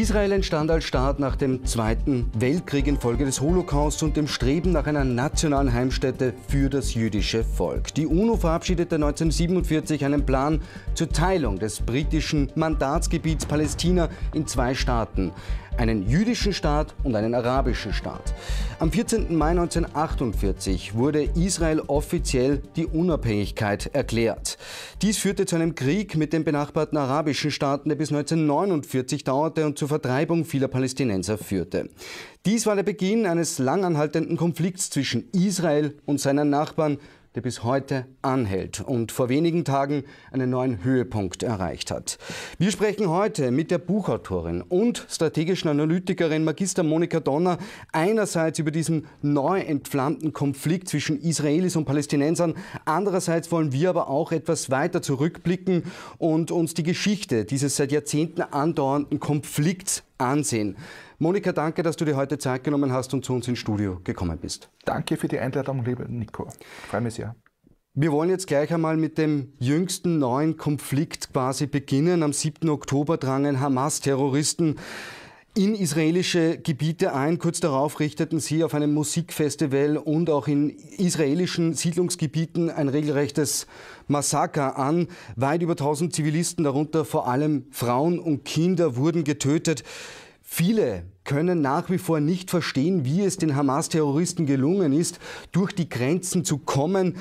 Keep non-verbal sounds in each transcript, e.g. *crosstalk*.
Israel entstand als Staat nach dem Zweiten Weltkrieg infolge des Holocaust und dem Streben nach einer nationalen Heimstätte für das jüdische Volk. Die UNO verabschiedete 1947 einen Plan zur Teilung des britischen Mandatsgebiets Palästina in zwei Staaten einen jüdischen Staat und einen arabischen Staat. Am 14. Mai 1948 wurde Israel offiziell die Unabhängigkeit erklärt. Dies führte zu einem Krieg mit den benachbarten arabischen Staaten, der bis 1949 dauerte und zur Vertreibung vieler Palästinenser führte. Dies war der Beginn eines langanhaltenden Konflikts zwischen Israel und seinen Nachbarn, der bis heute anhält und vor wenigen Tagen einen neuen Höhepunkt erreicht hat. Wir sprechen heute mit der Buchautorin und strategischen Analytikerin Magister Monika Donner einerseits über diesen neu entflammten Konflikt zwischen Israelis und Palästinensern, andererseits wollen wir aber auch etwas weiter zurückblicken und uns die Geschichte dieses seit Jahrzehnten andauernden Konflikts ansehen. Monika, danke, dass du dir heute Zeit genommen hast und zu uns ins Studio gekommen bist. Danke für die Einladung, lieber Nico. Freue mich sehr. Wir wollen jetzt gleich einmal mit dem jüngsten neuen Konflikt quasi beginnen. Am 7. Oktober drangen Hamas-Terroristen in israelische Gebiete ein. Kurz darauf richteten sie auf einem Musikfestival und auch in israelischen Siedlungsgebieten ein regelrechtes Massaker an. Weit über 1000 Zivilisten, darunter vor allem Frauen und Kinder, wurden getötet. Viele können nach wie vor nicht verstehen, wie es den Hamas-Terroristen gelungen ist, durch die Grenzen zu kommen.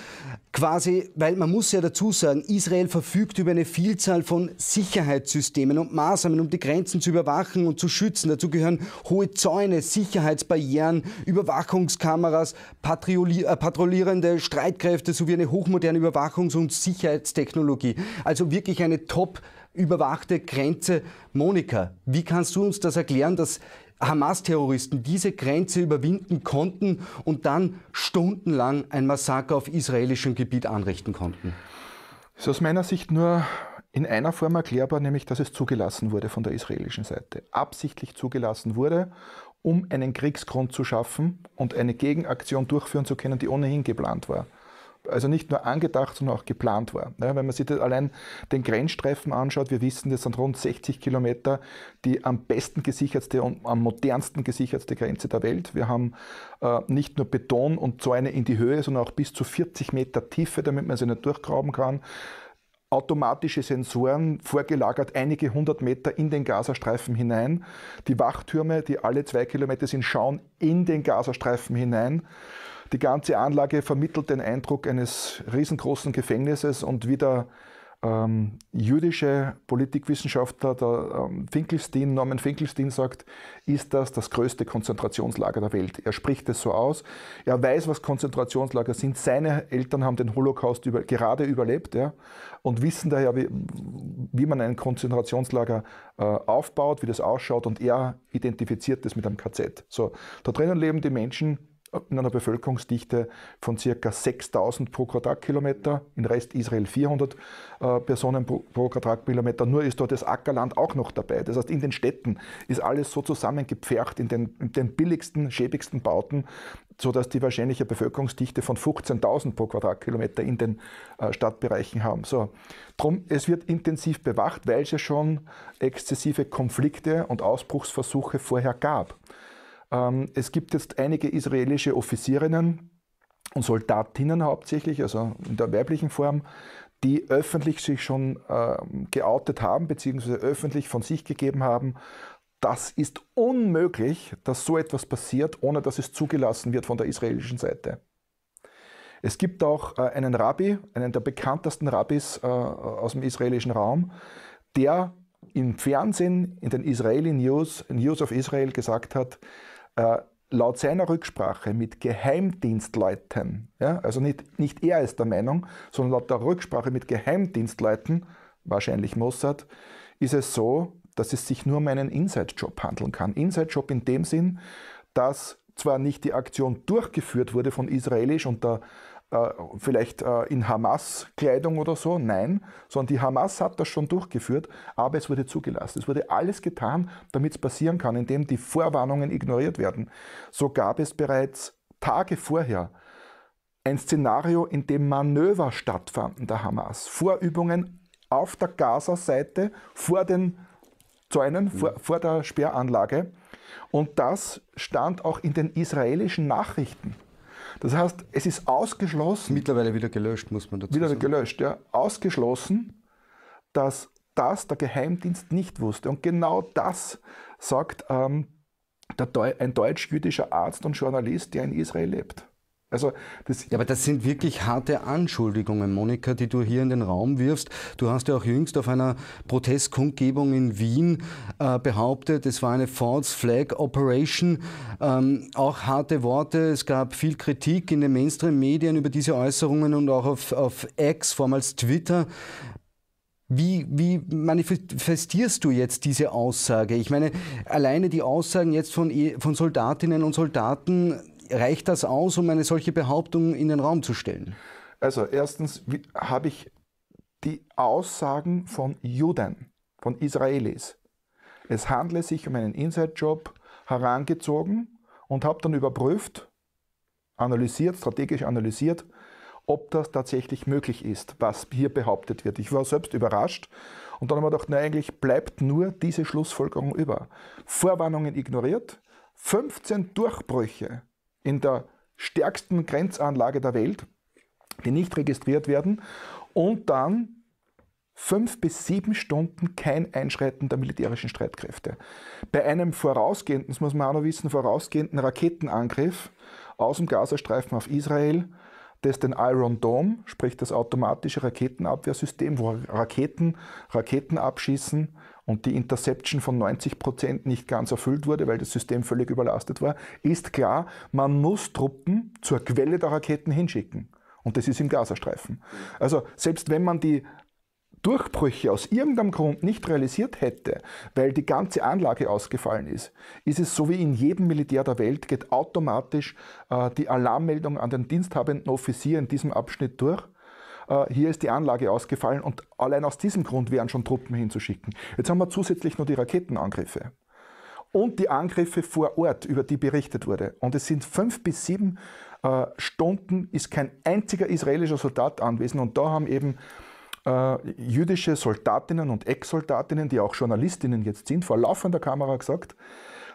Quasi, weil man muss ja dazu sagen, Israel verfügt über eine Vielzahl von Sicherheitssystemen und Maßnahmen, um die Grenzen zu überwachen und zu schützen. Dazu gehören hohe Zäune, Sicherheitsbarrieren, Überwachungskameras, äh, patrouillierende Streitkräfte sowie eine hochmoderne Überwachungs- und Sicherheitstechnologie. Also wirklich eine Top- überwachte Grenze Monika. Wie kannst du uns das erklären, dass Hamas-Terroristen diese Grenze überwinden konnten und dann stundenlang ein Massaker auf israelischem Gebiet anrichten konnten? Das ist aus meiner Sicht nur in einer Form erklärbar, nämlich dass es zugelassen wurde von der israelischen Seite. Absichtlich zugelassen wurde, um einen Kriegsgrund zu schaffen und eine Gegenaktion durchführen zu können, die ohnehin geplant war also nicht nur angedacht, sondern auch geplant war. Ja, wenn man sich allein den Grenzstreifen anschaut, wir wissen, das sind rund 60 Kilometer die am besten gesicherte und am modernsten gesicherte Grenze der Welt. Wir haben äh, nicht nur Beton und Zäune in die Höhe, sondern auch bis zu 40 Meter Tiefe, damit man sie nicht durchgraben kann automatische Sensoren vorgelagert einige hundert Meter in den Gazastreifen hinein. Die Wachtürme, die alle zwei Kilometer sind, schauen in den Gazastreifen hinein. Die ganze Anlage vermittelt den Eindruck eines riesengroßen Gefängnisses und wie der ähm, jüdische Politikwissenschaftler der, ähm, Finkelstein, Norman Finkelstein sagt, ist das das größte Konzentrationslager der Welt. Er spricht es so aus. Er weiß, was Konzentrationslager sind. Seine Eltern haben den Holocaust über, gerade überlebt ja, und wissen daher, wie, wie man ein Konzentrationslager äh, aufbaut, wie das ausschaut. Und er identifiziert das mit einem KZ. So, da drinnen leben die Menschen in einer Bevölkerungsdichte von ca. 6000 pro Quadratkilometer, im Rest Israel 400 äh, Personen pro, pro, Quadratkilometer, nur ist dort das Ackerland auch noch dabei. Das heißt, in den Städten ist alles so zusammengepfercht in den, in den billigsten, schäbigsten Bauten, sodass die wahrscheinliche Bevölkerungsdichte von 15.000 pro Quadratkilometer in den äh, Stadtbereichen haben. So. Drum, es wird intensiv bewacht, weil es ja schon exzessive Konflikte und Ausbruchsversuche vorher gab. Ähm, es gibt jetzt einige israelische Offizierinnen und Soldatinnen hauptsächlich, also in der weiblichen Form, die öffentlich sich schon ähm, geoutet haben, beziehungsweise öffentlich von sich gegeben haben, das ist unmöglich, dass so etwas passiert, ohne dass es zugelassen wird von der israelischen Seite. Es gibt auch äh, einen Rabbi, einen der bekanntesten Rabbis äh, aus dem israelischen Raum, der im Fernsehen, in den Israeli News, News of Israel gesagt hat, äh, laut seiner Rücksprache mit Geheimdienstleuten, ja, also nicht, nicht er ist der Meinung, sondern laut der Rücksprache mit Geheimdienstleuten, wahrscheinlich Mossad, ist es so, dass es sich nur um einen Inside-Job handeln kann. Inside-Job in dem Sinn, dass zwar nicht die Aktion durchgeführt wurde von Israelisch und der äh, vielleicht äh, in Hamas-Kleidung oder so. Nein, sondern die Hamas hat das schon durchgeführt, aber es wurde zugelassen. Es wurde alles getan, damit es passieren kann, indem die Vorwarnungen ignoriert werden. So gab es bereits Tage vorher ein Szenario, in dem Manöver stattfanden der Hamas. Vorübungen auf der Gaza-Seite vor den Zäunen, vor, mhm. vor der Sperranlage. Und das stand auch in den israelischen Nachrichten. Das heißt, es ist ausgeschlossen. Mittlerweile wieder gelöscht, muss man dazu wieder sagen. Wieder gelöscht, ja. Ausgeschlossen, dass das der Geheimdienst nicht wusste. Und genau das sagt ähm, der, ein deutsch-jüdischer Arzt und Journalist, der in Israel lebt. Also das ja, aber das sind wirklich harte Anschuldigungen, Monika, die du hier in den Raum wirfst. Du hast ja auch jüngst auf einer Protestkundgebung in Wien äh, behauptet, es war eine False Flag Operation. Ähm, auch harte Worte. Es gab viel Kritik in den Mainstream-Medien über diese Äußerungen und auch auf, auf X, vormals Twitter. Wie, wie, manifestierst du jetzt diese Aussage? Ich meine, alleine die Aussagen jetzt von, e, von Soldatinnen und Soldaten reicht das aus, um eine solche Behauptung in den Raum zu stellen? Also erstens habe ich die Aussagen von Juden, von Israelis. Es handle sich um einen Inside-Job herangezogen und habe dann überprüft, analysiert, strategisch analysiert, ob das tatsächlich möglich ist, was hier behauptet wird. Ich war selbst überrascht und dann haben wir gedacht, na eigentlich bleibt nur diese Schlussfolgerung über. Vorwarnungen ignoriert, 15 Durchbrüche in der stärksten Grenzanlage der Welt, die nicht registriert werden, und dann fünf bis sieben Stunden kein Einschreiten der militärischen Streitkräfte. Bei einem vorausgehenden, das muss man auch noch wissen, vorausgehenden Raketenangriff aus dem Gazastreifen auf Israel, das den Iron Dome, sprich das automatische Raketenabwehrsystem, wo Raketen Raketen abschießen, und die Interception von 90 Prozent nicht ganz erfüllt wurde, weil das System völlig überlastet war, ist klar, man muss Truppen zur Quelle der Raketen hinschicken. Und das ist im Gazastreifen. Also selbst wenn man die Durchbrüche aus irgendeinem Grund nicht realisiert hätte, weil die ganze Anlage ausgefallen ist, ist es so wie in jedem Militär der Welt, geht automatisch äh, die Alarmmeldung an den diensthabenden Offizier in diesem Abschnitt durch äh, hier ist die Anlage ausgefallen und allein aus diesem Grund wären schon Truppen hinzuschicken. Jetzt haben wir zusätzlich noch die Raketenangriffe und die Angriffe vor Ort, über die berichtet wurde. Und es sind fünf bis sieben äh, Stunden, ist kein einziger israelischer Soldat anwesend. Und da haben eben äh, jüdische Soldatinnen und Ex-Soldatinnen, die auch Journalistinnen jetzt sind, vor laufender Kamera gesagt,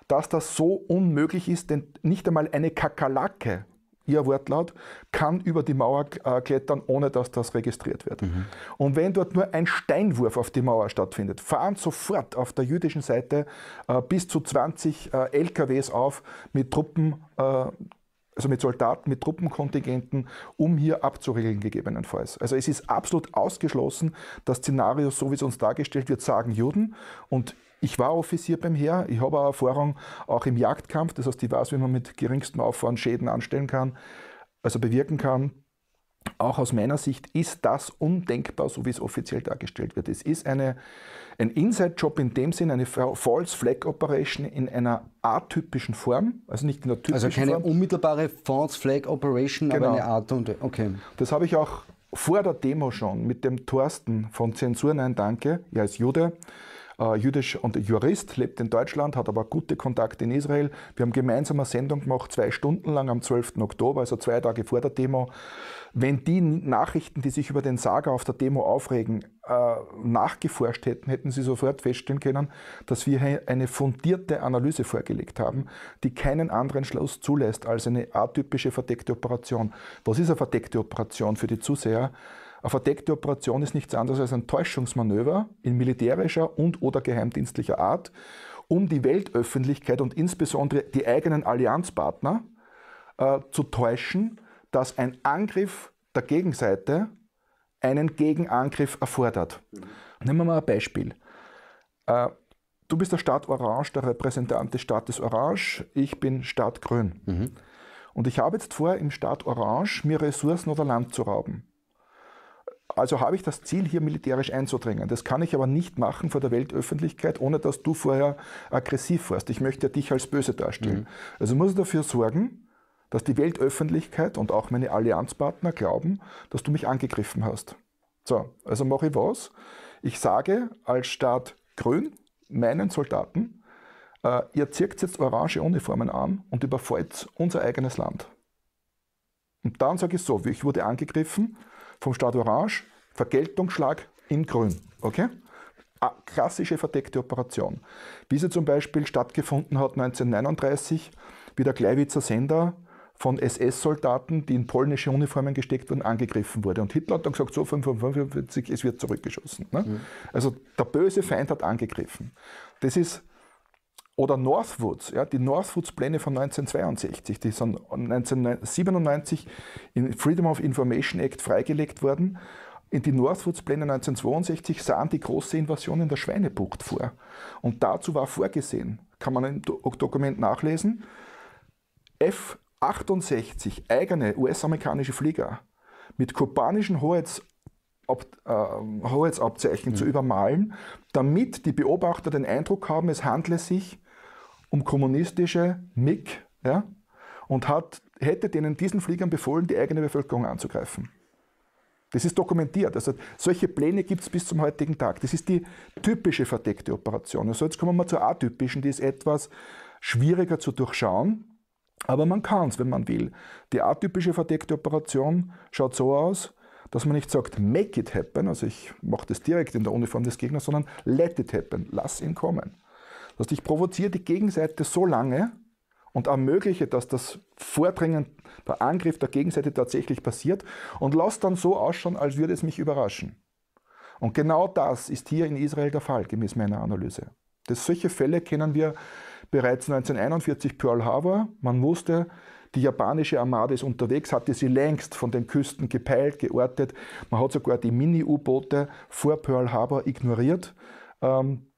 dass das so unmöglich ist, denn nicht einmal eine Kakerlake ihr Wortlaut, kann über die Mauer äh, klettern, ohne dass das registriert wird. Mhm. Und wenn dort nur ein Steinwurf auf die Mauer stattfindet, fahren sofort auf der jüdischen Seite äh, bis zu 20 äh, LKWs auf mit Truppen, äh, also mit Soldaten, mit Truppenkontingenten, um hier abzuregeln gegebenenfalls. Also es ist absolut ausgeschlossen, das Szenario, so wie es uns dargestellt wird, sagen Juden und ich war Offizier beim Heer, ich habe auch Erfahrung auch im Jagdkampf, das heißt, ich weiß, wie man mit geringstem Aufwand Schäden anstellen kann, also bewirken kann. Auch aus meiner Sicht ist das undenkbar, so wie es offiziell dargestellt wird. Es ist eine, ein Inside-Job in dem Sinn, eine False Flag Operation in einer atypischen Form, also nicht in der typischen Form. Also keine Form. unmittelbare False Flag Operation, genau. aber eine Art und okay. Das habe ich auch vor der Demo schon mit dem Thorsten von Zensur Nein Danke, er ist Jude, äh, jüdisch und Jurist, lebt in Deutschland, hat aber gute Kontakte in Israel. Wir haben gemeinsam eine Sendung gemacht, zwei Stunden lang am 12. Oktober, also zwei Tage vor der Demo. Wenn die Nachrichten, die sich über den Saga auf der Demo aufregen, äh, nachgeforscht hätten, hätten sie sofort feststellen können, dass wir eine fundierte Analyse vorgelegt haben, die keinen anderen Schluss zulässt als eine atypische verdeckte Operation. Was ist eine verdeckte Operation für die Zuseher? Eine verdeckte Operation ist nichts anderes als ein Täuschungsmanöver in militärischer und oder geheimdienstlicher Art, um die Weltöffentlichkeit und insbesondere die eigenen Allianzpartner äh, zu täuschen, dass ein Angriff der Gegenseite einen Gegenangriff erfordert. Mhm. Nehmen wir mal ein Beispiel. Äh, du bist der Staat Orange, der Repräsentant des Staates Orange, ich bin Staat Grün. Mhm. Und ich habe jetzt vor, im Staat Orange mir Ressourcen oder Land zu rauben. Also habe ich das Ziel, hier militärisch einzudringen. Das kann ich aber nicht machen vor der Weltöffentlichkeit, ohne dass du vorher aggressiv warst. Ich möchte dich als böse darstellen. Mhm. Also muss ich dafür sorgen, dass die Weltöffentlichkeit und auch meine Allianzpartner glauben, dass du mich angegriffen hast. So, also mache ich was? Ich sage als Staat Grün meinen Soldaten, äh, ihr zirkt jetzt orange Uniformen an und überfällt unser eigenes Land. Und dann sage ich so, ich wurde angegriffen, vom Staat Orange, Vergeltungsschlag in Grün. Okay? Eine klassische verdeckte Operation. Wie sie zum Beispiel stattgefunden hat 1939, wie der Gleiwitzer Sender von SS-Soldaten, die in polnische Uniformen gesteckt wurden, angegriffen wurde. Und Hitler hat dann gesagt, so 45, es wird zurückgeschossen. Ne? Mhm. Also der böse Feind hat angegriffen. Das ist oder Northwoods, ja, die Northwoods-Pläne von 1962, die sind 1997 im Freedom of Information Act freigelegt worden. In die Northwoods-Pläne 1962 sahen die große Invasion in der Schweinebucht vor. Und dazu war vorgesehen, kann man im Dokument nachlesen, F-68 eigene US-amerikanische Flieger mit kubanischen Hoheits äh, Hoheitsabzeichen mhm. zu übermalen, damit die Beobachter den Eindruck haben, es handle sich um kommunistische MIG ja, und hat, hätte denen diesen Fliegern befohlen, die eigene Bevölkerung anzugreifen. Das ist dokumentiert. Also solche Pläne gibt es bis zum heutigen Tag. Das ist die typische verdeckte Operation. Also jetzt kommen wir zur atypischen, die ist etwas schwieriger zu durchschauen, aber man kann es, wenn man will. Die atypische verdeckte Operation schaut so aus, dass man nicht sagt, make it happen, also ich mache das direkt in der Uniform des Gegners, sondern let it happen, lass ihn kommen dass ich provoziere die Gegenseite so lange und ermögliche, dass das Vordringen, der Angriff der Gegenseite tatsächlich passiert und lasse dann so ausschauen, als würde es mich überraschen. Und genau das ist hier in Israel der Fall, gemäß meiner Analyse. Das, solche Fälle kennen wir bereits 1941 Pearl Harbor. Man wusste, die japanische Armada ist unterwegs, hatte sie längst von den Küsten gepeilt, geortet. Man hat sogar die Mini-U-Boote vor Pearl Harbor ignoriert. Ähm,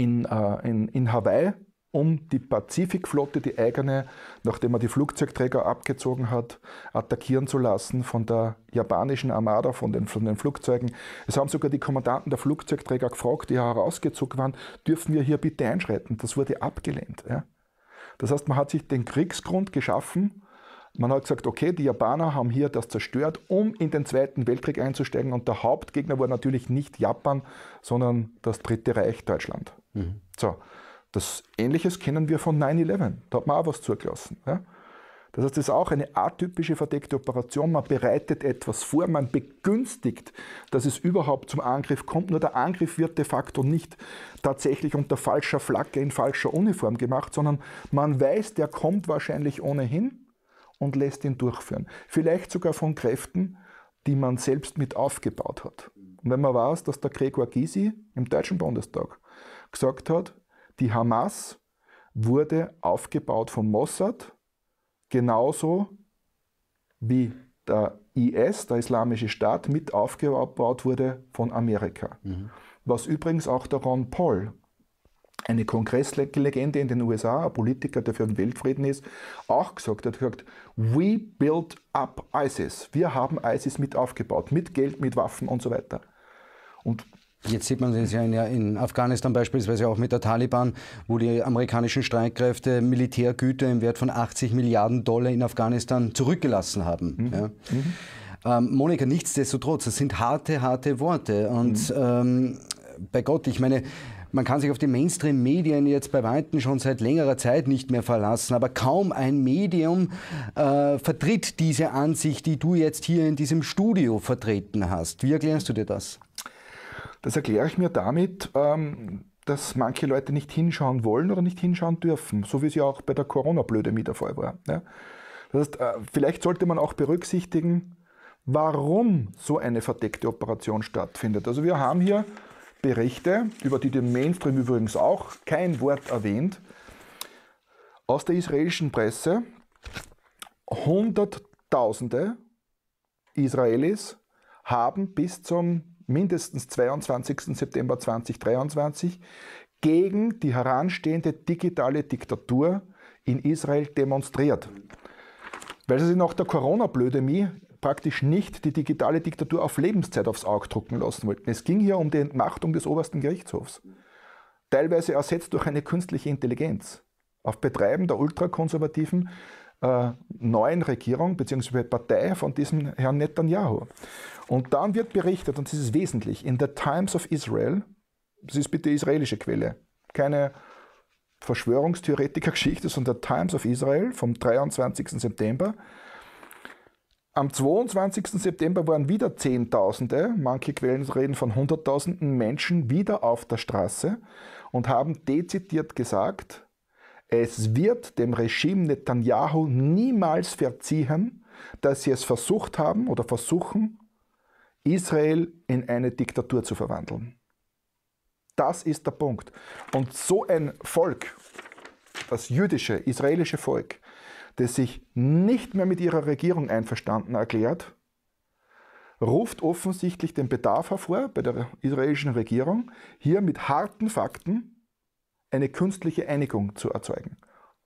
in, äh, in, in Hawaii, um die Pazifikflotte, die eigene, nachdem man die Flugzeugträger abgezogen hat, attackieren zu lassen von der japanischen Armada, von den, von den Flugzeugen. Es haben sogar die Kommandanten der Flugzeugträger gefragt, die herausgezogen waren, dürfen wir hier bitte einschreiten? Das wurde abgelehnt. Ja? Das heißt, man hat sich den Kriegsgrund geschaffen, man hat gesagt, okay, die Japaner haben hier das zerstört, um in den Zweiten Weltkrieg einzusteigen. Und der Hauptgegner war natürlich nicht Japan, sondern das Dritte Reich Deutschland. Mhm. So, das Ähnliches kennen wir von 9-11. Da hat man auch was zugelassen. Ja? Das heißt, das ist auch eine atypische verdeckte Operation. Man bereitet etwas vor, man begünstigt, dass es überhaupt zum Angriff kommt. Nur der Angriff wird de facto nicht tatsächlich unter falscher Flagge in falscher Uniform gemacht, sondern man weiß, der kommt wahrscheinlich ohnehin und lässt ihn durchführen. Vielleicht sogar von Kräften, die man selbst mit aufgebaut hat. Und wenn man weiß, dass der Gregor Gysi im Deutschen Bundestag gesagt hat, die Hamas wurde aufgebaut von Mossad, genauso wie der IS, der Islamische Staat, mit aufgebaut wurde von Amerika. Mhm. Was übrigens auch der Ron Paul, eine Kongresslegende in den USA, ein Politiker, der für den Weltfrieden ist, auch gesagt hat, gesagt, we built up ISIS. Wir haben ISIS mit aufgebaut, mit Geld, mit Waffen und so weiter. Und Jetzt sieht man es ja in, in, Afghanistan beispielsweise auch mit der Taliban, wo die amerikanischen Streitkräfte Militärgüter im Wert von 80 Milliarden Dollar in Afghanistan zurückgelassen haben. Mhm. Ja. Mhm. Ähm, Monika, nichtsdestotrotz, das sind harte, harte Worte. Und mhm. ähm, bei Gott, ich meine, man kann sich auf die Mainstream-Medien jetzt bei Weitem schon seit längerer Zeit nicht mehr verlassen, aber kaum ein Medium äh, vertritt diese Ansicht, die du jetzt hier in diesem Studio vertreten hast. Wie erklärst du dir das? Das erkläre ich mir damit, ähm, dass manche Leute nicht hinschauen wollen oder nicht hinschauen dürfen, so wie es ja auch bei der Corona-Blöde mit der Fall war. Das heißt, äh, vielleicht sollte man auch berücksichtigen, warum so eine verdeckte Operation stattfindet. Also wir haben hier Berichte, über die der Mainstream übrigens auch kein Wort erwähnt, aus der israelischen Presse, Hunderttausende Israelis haben bis zum mindestens 22. September 2023 gegen die heranstehende digitale Diktatur in Israel demonstriert. Weil sie sich nach der Corona-Blödemie praktisch nicht die digitale Diktatur auf Lebenszeit aufs Auge drucken lassen wollten. Es ging hier um die Entmachtung des obersten Gerichtshofs. Teilweise ersetzt durch eine künstliche Intelligenz. Auf Betreiben der ultrakonservativen äh, neuen Regierung bzw. Partei von diesem Herrn Netanyahu. Und dann wird berichtet, und das ist wesentlich, in The Times of Israel, das ist bitte israelische Quelle, keine Verschwörungstheoretiker-Geschichte, sondern The Times of Israel vom 23. September. Am 22. September waren wieder Zehntausende, manche Quellen reden von Hunderttausenden Menschen wieder auf der Straße und haben dezidiert gesagt, es wird dem Regime Netanyahu niemals verziehen, dass sie es versucht haben oder versuchen, Israel in eine Diktatur zu verwandeln. Das ist der Punkt. Und so ein Volk, das jüdische, israelische Volk, das sich nicht mehr mit ihrer Regierung einverstanden erklärt, ruft offensichtlich den Bedarf hervor bei der israelischen Regierung, hier mit harten Fakten eine künstliche Einigung zu erzeugen.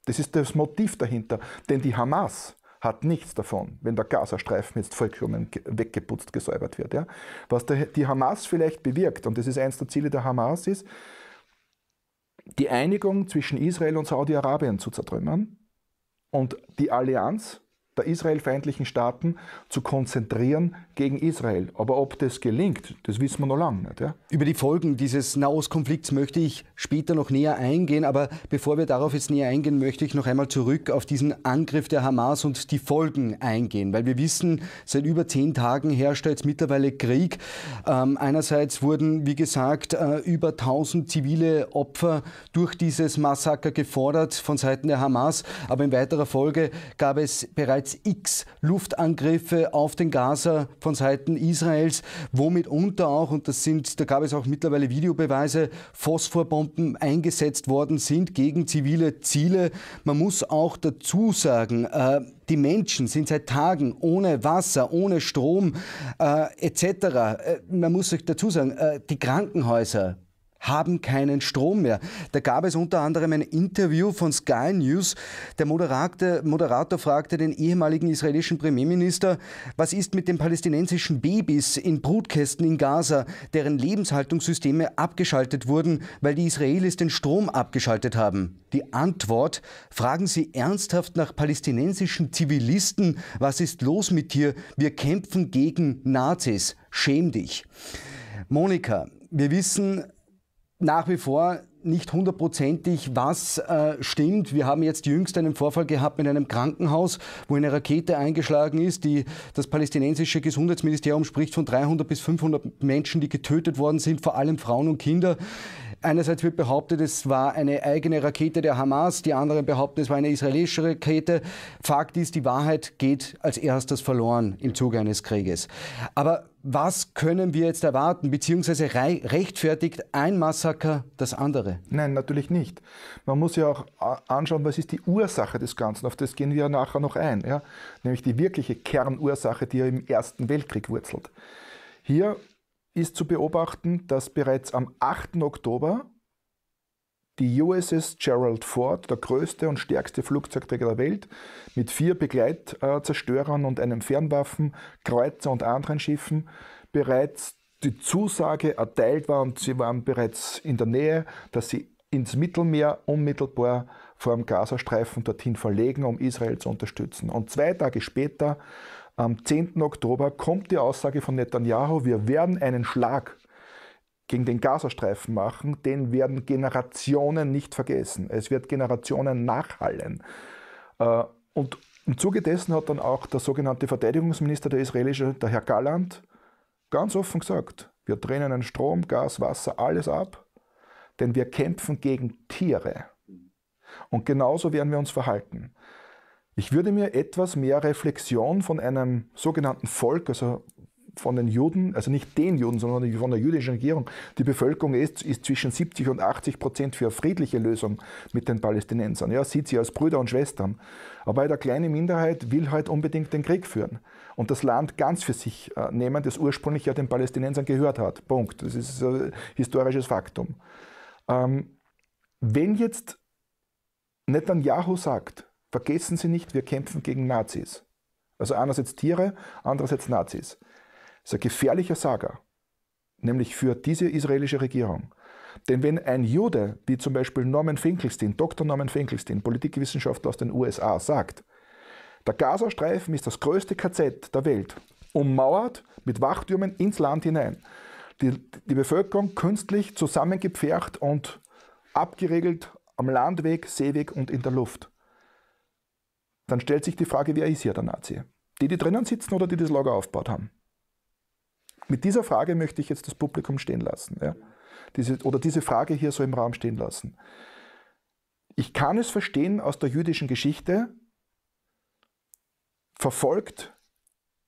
Das ist das Motiv dahinter. Denn die Hamas hat nichts davon, wenn der Gazastreifen jetzt vollkommen weggeputzt, gesäubert wird. Ja? Was der, die Hamas vielleicht bewirkt, und das ist eines der Ziele der Hamas, ist, die Einigung zwischen Israel und Saudi-Arabien zu zertrümmern und die Allianz der israelfeindlichen Staaten zu konzentrieren gegen Israel. Aber ob das gelingt, das wissen wir noch lange nicht. Ja? Über die Folgen dieses Nahostkonflikts möchte ich später noch näher eingehen. Aber bevor wir darauf jetzt näher eingehen, möchte ich noch einmal zurück auf diesen Angriff der Hamas und die Folgen eingehen. Weil wir wissen, seit über zehn Tagen herrscht jetzt mittlerweile Krieg. Ähm, einerseits wurden, wie gesagt, äh, über 1000 zivile Opfer durch dieses Massaker gefordert von Seiten der Hamas. Aber in weiterer Folge gab es bereits x Luftangriffe auf den Gaza von Seiten Israels, womit unter auch, und das sind, da gab es auch mittlerweile Videobeweise, Phosphorbomben eingesetzt worden sind gegen zivile Ziele. Man muss auch dazu sagen, äh, die Menschen sind seit Tagen ohne Wasser, ohne Strom äh, etc. Äh, man muss dazu sagen, äh, die Krankenhäuser haben keinen Strom mehr. Da gab es unter anderem ein Interview von Sky News. Der Moderator, Moderator fragte den ehemaligen israelischen Premierminister, was ist mit den palästinensischen Babys in Brutkästen in Gaza, deren Lebenshaltungssysteme abgeschaltet wurden, weil die Israelis den Strom abgeschaltet haben. Die Antwort, fragen Sie ernsthaft nach palästinensischen Zivilisten, was ist los mit dir? Wir kämpfen gegen Nazis. Schäm dich. Monika, wir wissen, nach wie vor nicht hundertprozentig, was äh, stimmt. Wir haben jetzt jüngst einen Vorfall gehabt in einem Krankenhaus, wo eine Rakete eingeschlagen ist. Die, das palästinensische Gesundheitsministerium spricht von 300 bis 500 Menschen, die getötet worden sind, vor allem Frauen und Kinder. Einerseits wird behauptet, es war eine eigene Rakete der Hamas, die anderen behaupten, es war eine israelische Rakete. Fakt ist, die Wahrheit geht als erstes verloren im Zuge eines Krieges. Aber was können wir jetzt erwarten, beziehungsweise rechtfertigt ein Massaker das andere? Nein, natürlich nicht. Man muss ja auch anschauen, was ist die Ursache des Ganzen. Auf das gehen wir nachher noch ein. Ja? Nämlich die wirkliche Kernursache, die ja im Ersten Weltkrieg wurzelt. Hier ist zu beobachten, dass bereits am 8. Oktober die USS Gerald Ford, der größte und stärkste Flugzeugträger der Welt, mit vier Begleitzerstörern und einem Fernwaffen, Kreuzer und anderen Schiffen bereits die Zusage erteilt war und sie waren bereits in der Nähe, dass sie ins Mittelmeer unmittelbar vor dem Gazastreifen dorthin verlegen, um Israel zu unterstützen. Und zwei Tage später am 10. Oktober kommt die Aussage von Netanyahu, wir werden einen Schlag gegen den Gazastreifen machen, den werden Generationen nicht vergessen. Es wird Generationen nachhallen. Äh, und im Zuge dessen hat dann auch der sogenannte Verteidigungsminister der israelische, der Herr Galland, ganz offen gesagt, wir trennen einen Strom, Gas, Wasser, alles ab, denn wir kämpfen gegen Tiere. Und genauso werden wir uns verhalten. Ich würde mir etwas mehr Reflexion von einem sogenannten Volk, also von den Juden, also nicht den Juden, sondern von der jüdischen Regierung, die Bevölkerung ist, ist zwischen 70 und 80 Prozent für eine friedliche Lösung mit den Palästinensern. Ja, sieht sie als Brüder und Schwestern. Aber eine kleine Minderheit will halt unbedingt den Krieg führen und das Land ganz für sich äh, nehmen, das ursprünglich ja den Palästinensern gehört hat. Punkt. Das ist ein historisches Faktum. Ähm, wenn jetzt Netanyahu sagt, Vergessen Sie nicht, wir kämpfen gegen Nazis. Also einerseits Tiere, andererseits Nazis. Das ist ein gefährlicher Saga, nämlich für diese israelische Regierung. Denn wenn ein Jude, wie zum Beispiel Norman Finkelstein, Dr. Norman Finkelstein, Politikwissenschaftler aus den USA, sagt, der Gazastreifen ist das größte KZ der Welt, ummauert mit Wachtürmen ins Land hinein, die, die Bevölkerung künstlich zusammengepfercht und abgeregelt am Landweg, Seeweg und in der Luft. Dann stellt sich die Frage, wer ist hier der Nazi? Die, die drinnen sitzen oder die, die das Lager aufgebaut haben? Mit dieser Frage möchte ich jetzt das Publikum stehen lassen. Ja? Diese, oder diese Frage hier so im Raum stehen lassen. Ich kann es verstehen aus der jüdischen Geschichte, verfolgt,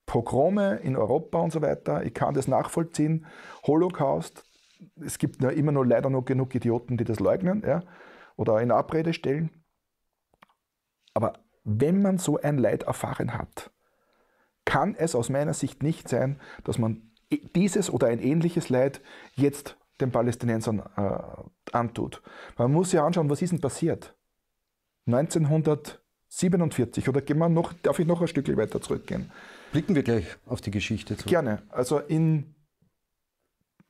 Pogrome in Europa und so weiter, ich kann das nachvollziehen, Holocaust, es gibt ja immer noch leider noch genug Idioten, die das leugnen ja, oder in Abrede stellen. Aber wenn man so ein Leid erfahren hat, kann es aus meiner Sicht nicht sein, dass man dieses oder ein ähnliches Leid jetzt den Palästinensern äh, antut. Man muss ja anschauen, was ist denn passiert? 1947 oder gehen wir noch, darf ich noch ein Stück weiter zurückgehen? Blicken wir gleich auf die Geschichte zurück. Gerne. Also in,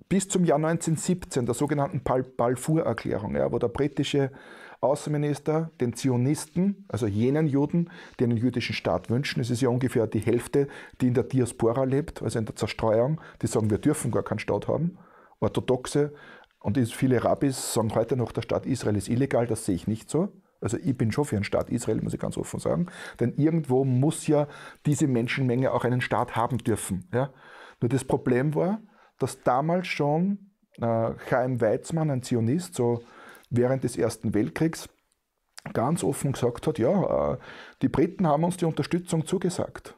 bis zum Jahr 1917, der sogenannten Balfour-Erklärung, ja, wo der britische Außenminister den Zionisten, also jenen Juden, die einen jüdischen Staat wünschen. Es ist ja ungefähr die Hälfte, die in der Diaspora lebt, also in der Zerstreuung, die sagen, wir dürfen gar keinen Staat haben. Orthodoxe und viele Rabbis sagen heute noch, der Staat Israel ist illegal, das sehe ich nicht so. Also ich bin schon für einen Staat Israel, muss ich ganz offen sagen. Denn irgendwo muss ja diese Menschenmenge auch einen Staat haben dürfen. Ja? Nur das Problem war, dass damals schon äh, Chaim Weizmann, ein Zionist, so während des Ersten Weltkriegs ganz offen gesagt hat, ja, äh, die Briten haben uns die Unterstützung zugesagt.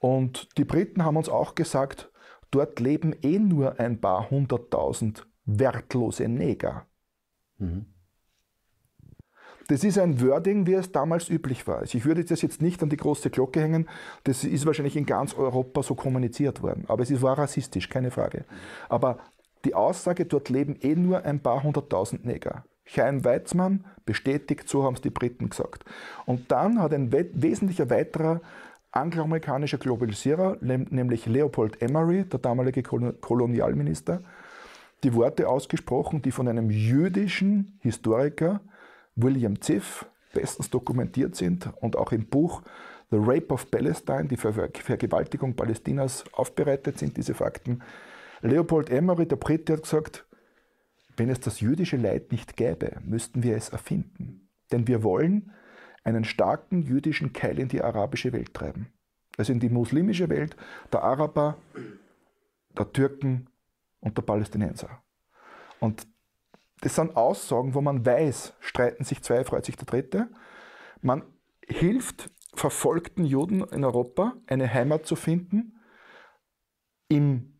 Und die Briten haben uns auch gesagt, dort leben eh nur ein paar hunderttausend wertlose Neger. Mhm. Das ist ein Wording, wie es damals üblich war. Also ich würde das jetzt nicht an die große Glocke hängen. Das ist wahrscheinlich in ganz Europa so kommuniziert worden. Aber es war rassistisch, keine Frage. Aber die Aussage, dort leben eh nur ein paar hunderttausend Neger. Chaim Weizmann bestätigt, so haben es die Briten gesagt. Und dann hat ein we wesentlicher weiterer angloamerikanischer Globalisierer, nämlich Leopold Emery, der damalige Kolonialminister, die Worte ausgesprochen, die von einem jüdischen Historiker, William Ziff, bestens dokumentiert sind und auch im Buch The Rape of Palestine, die Ver Vergewaltigung Palästinas, aufbereitet sind, diese Fakten. Leopold Emery, der Brite, hat gesagt, wenn es das jüdische Leid nicht gäbe, müssten wir es erfinden. Denn wir wollen einen starken jüdischen Keil in die arabische Welt treiben. Also in die muslimische Welt der Araber, der Türken und der Palästinenser. Und das sind Aussagen, wo man weiß, streiten sich zwei, freut sich der Dritte. Man hilft verfolgten Juden in Europa eine Heimat zu finden im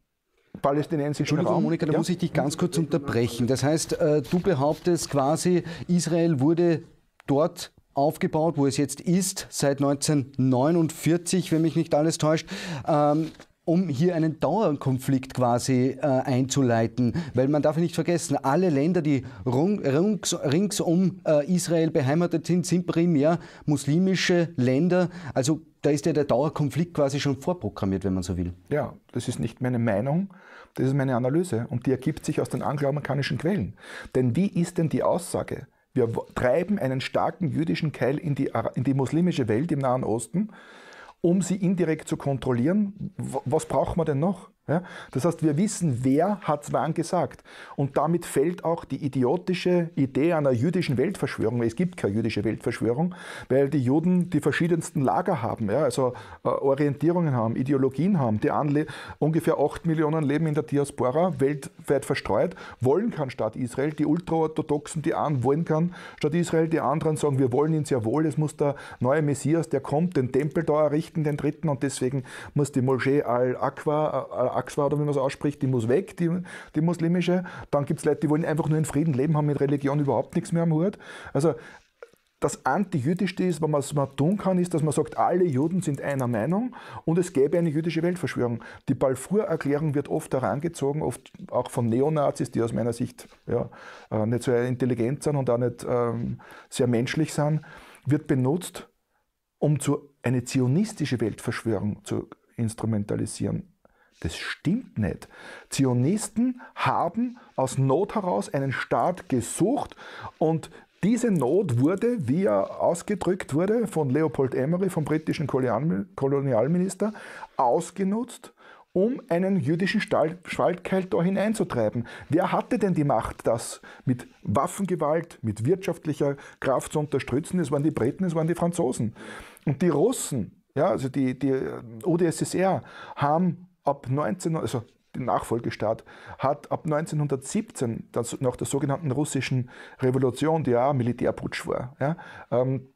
palästinensischen Raum. Monika, da ja? muss ich dich ganz kurz unterbrechen. Das heißt, äh, du behauptest quasi, Israel wurde dort aufgebaut, wo es jetzt ist, seit 1949, wenn mich nicht alles täuscht. Ähm, um hier einen Dauerkonflikt quasi äh, einzuleiten. Weil man darf nicht vergessen, alle Länder, die rings, um äh, Israel beheimatet sind, sind primär muslimische Länder. Also da ist ja der Dauerkonflikt quasi schon vorprogrammiert, wenn man so will. Ja, das ist nicht meine Meinung. Das ist meine Analyse und die ergibt sich aus den angloamerikanischen Quellen. Denn wie ist denn die Aussage? Wir treiben einen starken jüdischen Keil in die, in die muslimische Welt im Nahen Osten, um sie indirekt zu kontrollieren. Was braucht man denn noch? Ja? Das heißt, wir wissen, wer hat es wann gesagt. Und damit fällt auch die idiotische Idee einer jüdischen Weltverschwörung, weil es gibt keine jüdische Weltverschwörung, weil die Juden die verschiedensten Lager haben, ja? also äh, Orientierungen haben, Ideologien haben. Die Anle ungefähr 8 Millionen leben in der Diaspora, weltweit verstreut, wollen keinen Staat Israel. Die Ultraorthodoxen, die einen wollen keinen Staat Israel, die anderen sagen, wir wollen ihn sehr wohl, es muss der neue Messias, der kommt, den Tempel da errichten, den dritten, und deswegen muss die Moschee Al-Aqwa, al äh, Axwa oder wie man es ausspricht, die muss weg, die, die muslimische. Dann gibt es Leute, die wollen einfach nur in Frieden leben, haben mit Religion überhaupt nichts mehr am Hut. Also das Antijüdischste ist, was man tun kann, ist, dass man sagt, alle Juden sind einer Meinung und es gäbe eine jüdische Weltverschwörung. Die Balfour-Erklärung wird oft herangezogen, oft auch von Neonazis, die aus meiner Sicht ja, äh, nicht so intelligent sind und auch nicht ähm, sehr menschlich sind, wird benutzt, um zu, eine zionistische Weltverschwörung zu instrumentalisieren. Das stimmt nicht. Zionisten haben aus Not heraus einen Staat gesucht und diese Not wurde, wie er ausgedrückt wurde von Leopold Emery, vom britischen Kolonialminister, ausgenutzt, um einen jüdischen Spaltkeil da hineinzutreiben. Wer hatte denn die Macht, das mit Waffengewalt, mit wirtschaftlicher Kraft zu unterstützen? Es waren die Briten, es waren die Franzosen. Und die Russen, ja, also die, die äh, UdSSR, haben ab 19, also der Nachfolgestaat, hat ab 1917, das, nach der sogenannten russischen Revolution, die ja Militärputsch war, ja, ähm,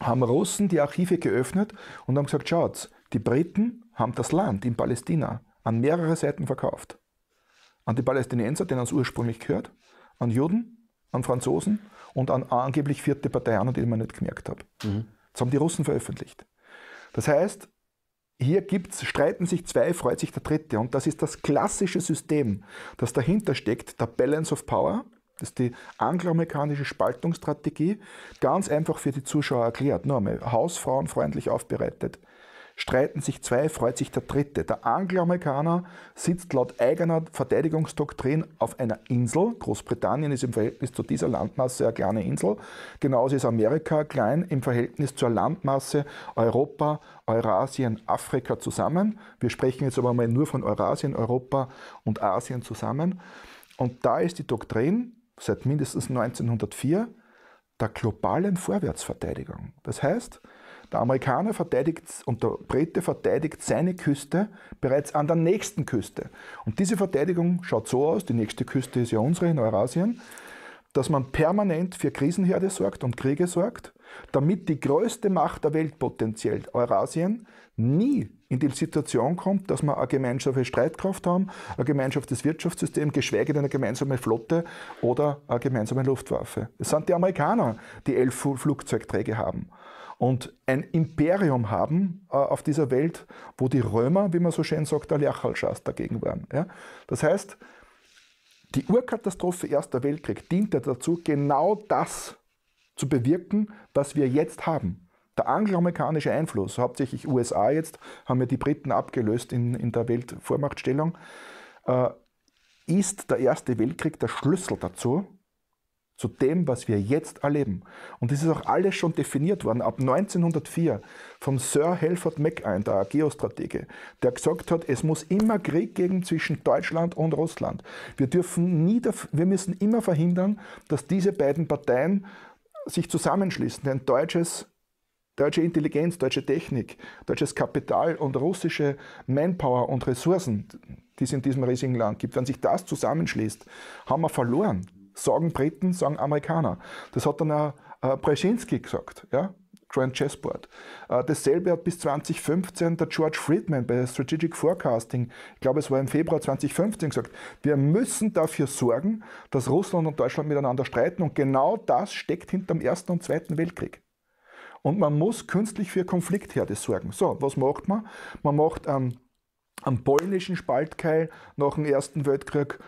haben Russen die Archive geöffnet und haben gesagt, schaut, die Briten haben das Land in Palästina an mehrere Seiten verkauft. An die Palästinenser, denen es ursprünglich gehört, an Juden, an Franzosen und an angeblich vierte Partei die man nicht gemerkt hat. Mhm. Das haben die Russen veröffentlicht. Das heißt, hier gibt's, streiten sich zwei, freut sich der dritte. Und das ist das klassische System, das dahinter steckt, der Balance of Power. Das ist die angloamerikanische Spaltungsstrategie. Ganz einfach für die Zuschauer erklärt, nur einmal hausfrauenfreundlich aufbereitet. Streiten sich zwei, freut sich der dritte. Der Angloamerikaner sitzt laut eigener Verteidigungsdoktrin auf einer Insel. Großbritannien ist im Verhältnis zu dieser Landmasse eine kleine Insel. Genauso ist Amerika klein im Verhältnis zur Landmasse Europa, Eurasien, Afrika zusammen. Wir sprechen jetzt aber mal nur von Eurasien, Europa und Asien zusammen. Und da ist die Doktrin seit mindestens 1904 der globalen Vorwärtsverteidigung. Das heißt, der Amerikaner verteidigt und der Brite verteidigt seine Küste bereits an der nächsten Küste. Und diese Verteidigung schaut so aus, die nächste Küste ist ja unsere in Eurasien, dass man permanent für Krisenherde sorgt und Kriege sorgt, damit die größte Macht der Welt potenziell, Eurasien, nie in die Situation kommt, dass wir eine gemeinsame Streitkraft haben, ein gemeinsames Wirtschaftssystem, geschweige denn eine gemeinsame Flotte oder eine gemeinsame Luftwaffe. Es sind die Amerikaner, die elf Flugzeugträge haben und ein Imperium haben äh, auf dieser Welt, wo die Römer, wie man so schön sagt, der Lerchalschast dagegen waren. Ja? Das heißt, die Urkatastrophe Erster Weltkrieg diente dazu, genau das zu bewirken, was wir jetzt haben. Der angloamerikanische Einfluss, hauptsächlich USA jetzt, haben wir die Briten abgelöst in, in der Weltvormachtstellung, äh, ist der Erste Weltkrieg der Schlüssel dazu, zu dem, was wir jetzt erleben. Und das ist auch alles schon definiert worden ab 1904 vom Sir Helford Mackain, der Geostratege, der gesagt hat, es muss immer Krieg geben zwischen Deutschland und Russland. Wir, dürfen nie, wir müssen immer verhindern, dass diese beiden Parteien sich zusammenschließen, denn deutsches deutsche Intelligenz, deutsche Technik, deutsches Kapital und russische Manpower und Ressourcen, die es in diesem riesigen Land gibt, wenn sich das zusammenschließt, haben wir verloren sagen Briten, sagen Amerikaner. Das hat dann auch äh, Brzezinski gesagt, ja? Grand Chessboard. Äh, dasselbe hat bis 2015 der George Friedman bei Strategic Forecasting, ich glaube es war im Februar 2015 gesagt, wir müssen dafür sorgen, dass Russland und Deutschland miteinander streiten und genau das steckt hinter dem Ersten und Zweiten Weltkrieg. Und man muss künstlich für Konfliktherde sorgen. So, was macht man? Man macht ähm, am polnischen Spaltkeil nach dem Ersten Weltkrieg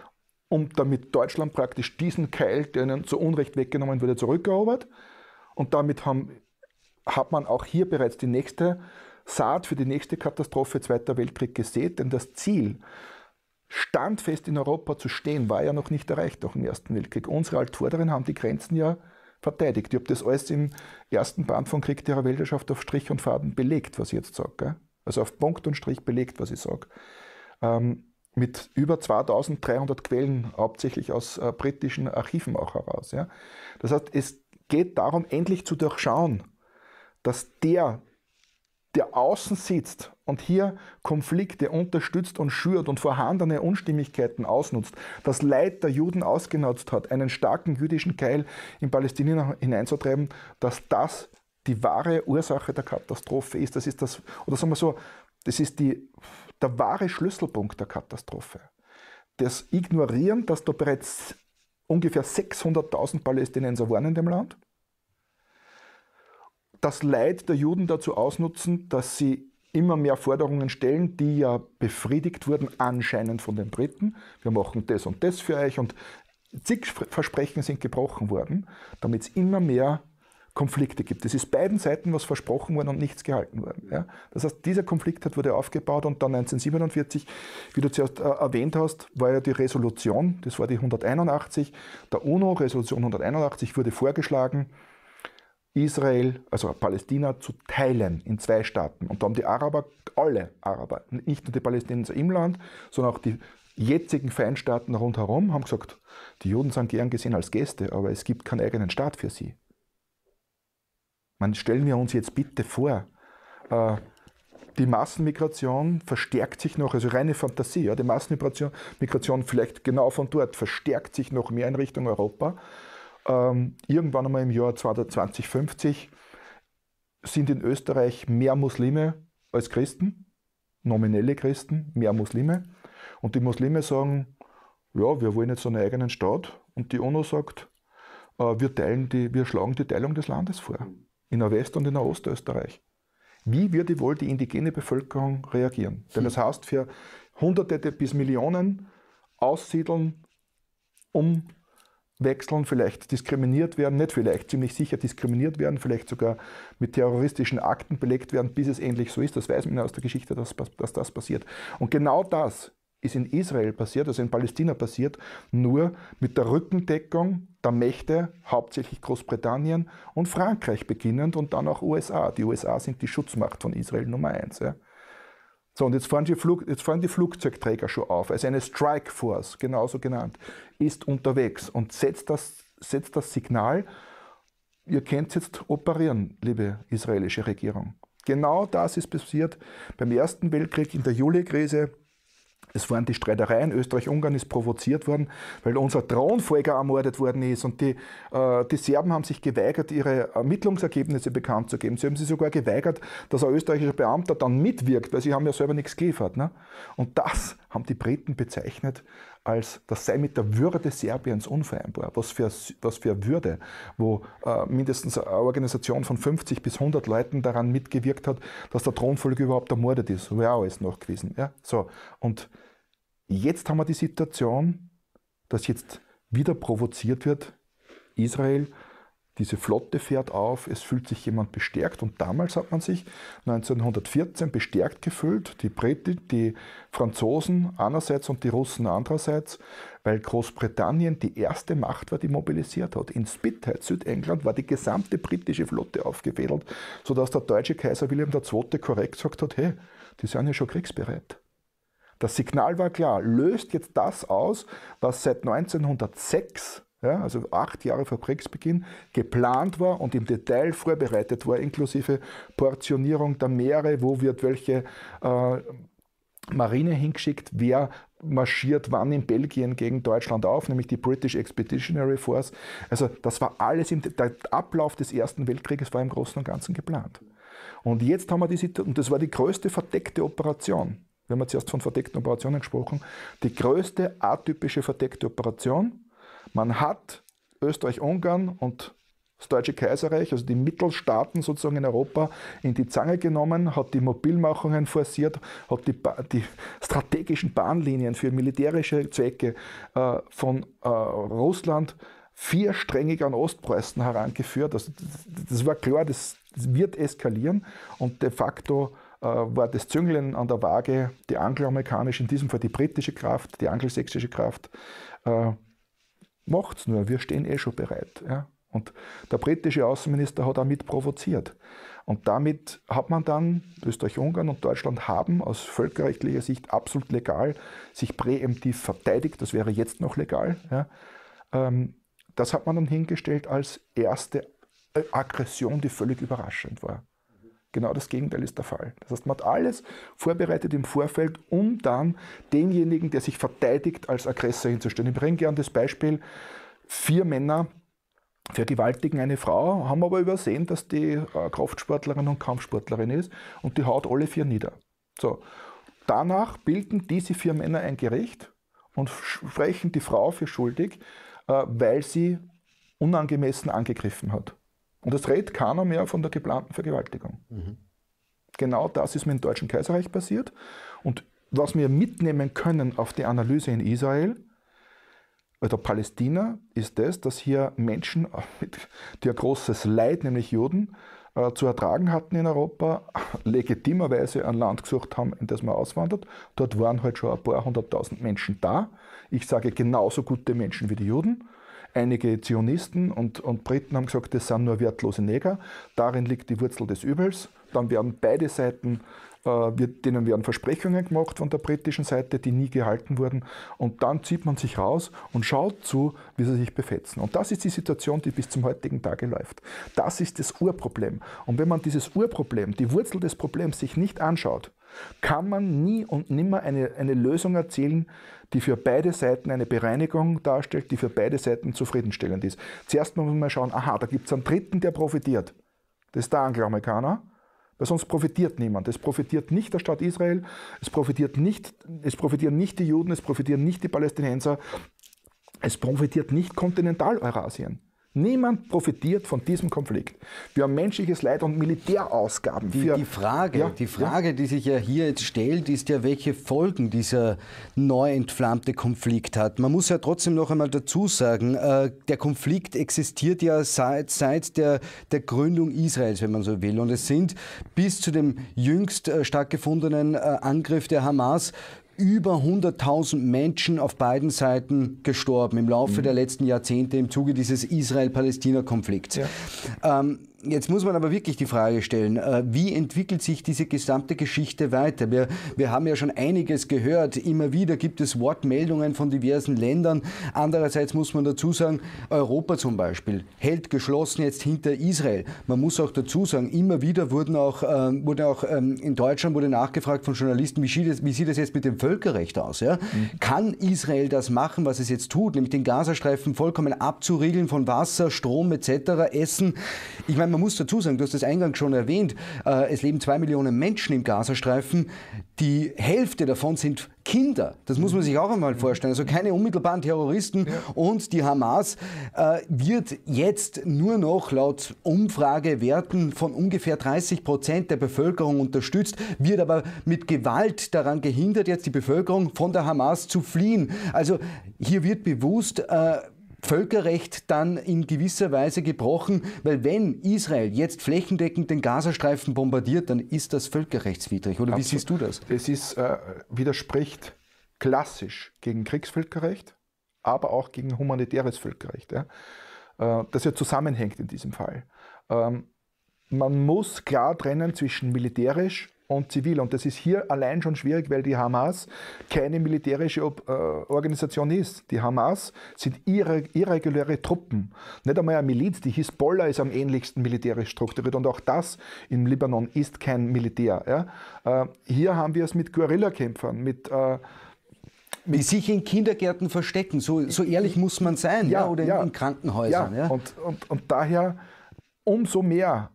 und damit Deutschland praktisch diesen Keil, der ihnen zu Unrecht weggenommen wurde, zurückerobert. Und damit haben, hat man auch hier bereits die nächste Saat für die nächste Katastrophe Zweiter Weltkrieg gesät, denn das Ziel, standfest in Europa zu stehen, war ja noch nicht erreicht auch im Ersten Weltkrieg. Unsere Altvorderen haben die Grenzen ja verteidigt. Ich habe das alles im ersten Band von Krieg der Weltherrschaft auf Strich und Faden belegt, was ich jetzt sage. Also auf Punkt und Strich belegt, was ich sage. Ähm, mit über 2300 Quellen, hauptsächlich aus äh, britischen Archiven auch heraus. Ja. Das heißt, es geht darum, endlich zu durchschauen, dass der, der außen sitzt und hier Konflikte unterstützt und schürt und vorhandene Unstimmigkeiten ausnutzt, das Leid der Juden ausgenutzt hat, einen starken jüdischen Keil in Palästina hineinzutreiben, dass das die wahre Ursache der Katastrophe ist. Das ist das, oder sagen wir so, das ist die der wahre Schlüsselpunkt der Katastrophe. Das Ignorieren, dass da bereits ungefähr 600.000 Palästinenser waren in dem Land. Das Leid der Juden dazu ausnutzen, dass sie immer mehr Forderungen stellen, die ja befriedigt wurden anscheinend von den Briten. Wir machen das und das für euch und zig Versprechen sind gebrochen worden, damit es immer mehr Konflikte gibt. Es ist beiden Seiten was versprochen worden und nichts gehalten worden. Ja? Das heißt, dieser Konflikt hat, wurde aufgebaut und dann 1947, wie du zuerst äh, erwähnt hast, war ja die Resolution, das war die 181 der UNO, Resolution 181 wurde vorgeschlagen, Israel, also Palästina zu teilen in zwei Staaten. Und da haben die Araber, alle Araber, nicht nur die Palästinenser im Land, sondern auch die jetzigen Feindstaaten rundherum, haben gesagt, die Juden sind gern gesehen als Gäste, aber es gibt keinen eigenen Staat für sie. Man stellen wir uns jetzt bitte vor, äh, die Massenmigration verstärkt sich noch, also reine Fantasie, ja, die Massenmigration Migration vielleicht genau von dort verstärkt sich noch mehr in Richtung Europa. Ähm, irgendwann einmal im Jahr 2050 sind in Österreich mehr Muslime als Christen, nominelle Christen, mehr Muslime. Und die Muslime sagen, ja, wir wollen jetzt einen eigenen Staat. Und die UNO sagt, äh, wir, teilen die, wir schlagen die Teilung des Landes vor in der West- und in der Ostösterreich. Wie würde wohl die indigene Bevölkerung reagieren? Denn das heißt, für Hunderte bis Millionen aussiedeln, umwechseln, vielleicht diskriminiert werden, nicht vielleicht, ziemlich sicher diskriminiert werden, vielleicht sogar mit terroristischen Akten belegt werden, bis es endlich so ist. Das weiß man aus der Geschichte, dass, dass das passiert. Und genau das ist in Israel passiert, also in Palästina passiert, nur mit der Rückendeckung der Mächte, hauptsächlich Großbritannien und Frankreich beginnend und dann auch USA. Die USA sind die Schutzmacht von Israel Nummer eins. Ja. So, und jetzt fahren, die Flug, jetzt fahren die Flugzeugträger schon auf. Also eine Strike Force, genauso genannt, ist unterwegs und setzt das, setzt das Signal, ihr könnt jetzt operieren, liebe israelische Regierung. Genau das ist passiert beim Ersten Weltkrieg in der Juli-Krise es waren die Streitereien, Österreich-Ungarn ist provoziert worden, weil unser Thronfolger ermordet worden ist und die, äh, die Serben haben sich geweigert, ihre Ermittlungsergebnisse bekannt zu geben. Sie haben sich sogar geweigert, dass ein österreichischer Beamter dann mitwirkt, weil sie haben ja selber nichts geliefert. Ne? Und das haben die Briten bezeichnet als das sei mit der Würde Serbiens unvereinbar. Was für, was für Würde, wo äh, mindestens eine Organisation von 50 bis 100 Leuten daran mitgewirkt hat, dass der Thronfolger überhaupt ermordet ist. Wäre auch alles nachgewiesen. Ja? So. Und jetzt haben wir die Situation, dass jetzt wieder provoziert wird, Israel diese Flotte fährt auf, es fühlt sich jemand bestärkt und damals hat man sich 1914 bestärkt gefühlt, die, Briten, die Franzosen einerseits und die Russen andererseits, weil Großbritannien die erste Macht war, die mobilisiert hat. In Spithead, Südengland, war die gesamte britische Flotte aufgefädelt, sodass der deutsche Kaiser Wilhelm II. korrekt gesagt hat, hey, die sind ja schon kriegsbereit. Das Signal war klar, löst jetzt das aus, was seit 1906 ja, also acht Jahre vor Kriegsbeginn, geplant war und im Detail vorbereitet war, inklusive Portionierung der Meere, wo wird welche äh, Marine hingeschickt, wer marschiert wann in Belgien gegen Deutschland auf, nämlich die British Expeditionary Force. Also das war alles, im, der Ablauf des Ersten Weltkrieges war im Großen und Ganzen geplant. Und jetzt haben wir die Situation, und das war die größte verdeckte Operation, wir haben zuerst von verdeckten Operationen gesprochen, die größte atypische verdeckte Operation, man hat Österreich-Ungarn und das Deutsche Kaiserreich, also die Mittelstaaten sozusagen in Europa, in die Zange genommen, hat die Mobilmachungen forciert, hat die, ba die strategischen Bahnlinien für militärische Zwecke äh, von äh, Russland viersträngig an Ostpreußen herangeführt. Also das, das war klar, das, das wird eskalieren und de facto äh, war das Züngeln an der Waage die angloamerikanische, in diesem Fall die britische Kraft, die angelsächsische Kraft. Äh, Macht's nur, wir stehen eh schon bereit. Ja? Und der britische Außenminister hat damit provoziert. Und damit hat man dann, Österreich-Ungarn und Deutschland haben aus völkerrechtlicher Sicht absolut legal sich präemptiv verteidigt, das wäre jetzt noch legal. Ja. Ähm, das hat man dann hingestellt als erste Aggression, die völlig überraschend war. Genau das Gegenteil ist der Fall. Das heißt, man hat alles vorbereitet im Vorfeld, um dann denjenigen, der sich verteidigt, als Aggressor hinzustellen. Ich bringe gerne das Beispiel, vier Männer vergewaltigen eine Frau, haben aber übersehen, dass die äh, Kraftsportlerin und Kampfsportlerin ist und die haut alle vier nieder. So. Danach bilden diese vier Männer ein Gericht und sprechen die Frau für schuldig, äh, weil sie unangemessen angegriffen hat. Und es redet keiner mehr von der geplanten Vergewaltigung. Mhm. Genau das ist mit dem Deutschen Kaiserreich passiert. Und was wir mitnehmen können auf die Analyse in Israel oder Palästina, ist das, dass hier Menschen, die ein großes Leid, nämlich Juden, äh, zu ertragen hatten in Europa, legitimerweise ein Land gesucht haben, in das man auswandert. Dort waren halt schon ein paar hunderttausend Menschen da. Ich sage genauso gute Menschen wie die Juden. Einige Zionisten und, und Briten haben gesagt, das sind nur wertlose Neger. Darin liegt die Wurzel des Übels. Dann werden beide Seiten, äh, wird, denen werden Versprechungen gemacht von der britischen Seite, die nie gehalten wurden. Und dann zieht man sich raus und schaut zu, wie sie sich befetzen. Und das ist die Situation, die bis zum heutigen Tage läuft. Das ist das Urproblem. Und wenn man dieses Urproblem, die Wurzel des Problems sich nicht anschaut, kann man nie und nimmer eine, eine Lösung erzielen, die für beide Seiten eine Bereinigung darstellt, die für beide Seiten zufriedenstellend ist. Zuerst muss man mal schauen, aha, da gibt es einen Dritten, der profitiert. Das ist der Angloamerikaner. Weil sonst profitiert niemand. Es profitiert nicht der Staat Israel, es, profitiert nicht, es profitieren nicht die Juden, es profitieren nicht die Palästinenser, es profitiert nicht Kontinentaleurasien. Niemand profitiert von diesem Konflikt. Wir haben menschliches Leid und Militärausgaben. Die, für, die Frage, ja, die, Frage ja. die sich ja hier jetzt stellt, ist ja, welche Folgen dieser neu entflammte Konflikt hat. Man muss ja trotzdem noch einmal dazu sagen, äh, der Konflikt existiert ja seit, seit der, der, Gründung Israels, wenn man so will. Und es sind bis zu dem jüngst äh, stattgefundenen äh, Angriff der Hamas über 100.000 Menschen auf beiden Seiten gestorben im Laufe mhm. der letzten Jahrzehnte im Zuge dieses Israel-Palästina-Konflikts. Ja. Ähm, Jetzt muss man aber wirklich die Frage stellen, äh, wie entwickelt sich diese gesamte Geschichte weiter? Wir, wir haben ja schon einiges gehört. Immer wieder gibt es Wortmeldungen von diversen Ländern. Andererseits muss man dazu sagen, Europa zum Beispiel hält geschlossen jetzt hinter Israel. Man muss auch dazu sagen, immer wieder wurden auch, äh, wurde auch ähm, in Deutschland wurde nachgefragt von Journalisten, wie sieht es, wie sieht es jetzt mit dem Völkerrecht aus? Ja? Mhm. Kann Israel das machen, was es jetzt tut, nämlich den Gazastreifen vollkommen abzuriegeln von Wasser, Strom etc., Essen? Ich meine, meine, man muss dazu sagen, du hast es eingangs schon erwähnt, äh, es leben zwei Millionen Menschen im Gazastreifen. Die Hälfte davon sind Kinder. Das muss man sich auch einmal vorstellen. Also keine unmittelbaren Terroristen. Ja. Und die Hamas äh, wird jetzt nur noch laut Umfragewerten von ungefähr 30 Prozent der Bevölkerung unterstützt, wird aber mit Gewalt daran gehindert, jetzt die Bevölkerung von der Hamas zu fliehen. Also hier wird bewusst, äh, Völkerrecht dann in gewisser Weise gebrochen, weil wenn Israel jetzt flächendeckend den Gazastreifen bombardiert, dann ist das völkerrechtswidrig. Oder Absolut. wie siehst du das? Es ist, äh, widerspricht klassisch gegen Kriegsvölkerrecht, aber auch gegen humanitäres Völkerrecht, ja? Äh, das ja zusammenhängt in diesem Fall. Ähm, man muss klar trennen zwischen militärisch und zivil. Und das ist hier allein schon schwierig, weil die Hamas keine militärische äh, Organisation ist. Die Hamas sind irre, irreguläre Truppen. Nicht einmal eine Miliz. Die Hisbollah ist am ähnlichsten militärisch strukturiert. Und auch das im Libanon ist kein Militär. Ja? Äh, hier haben wir es mit Guerillakämpfern, äh, mit die sich in Kindergärten verstecken. So, so ehrlich muss man sein, ja, ja oder ja, in, in Krankenhäusern. Ja. ja. Und, und, und daher umso mehr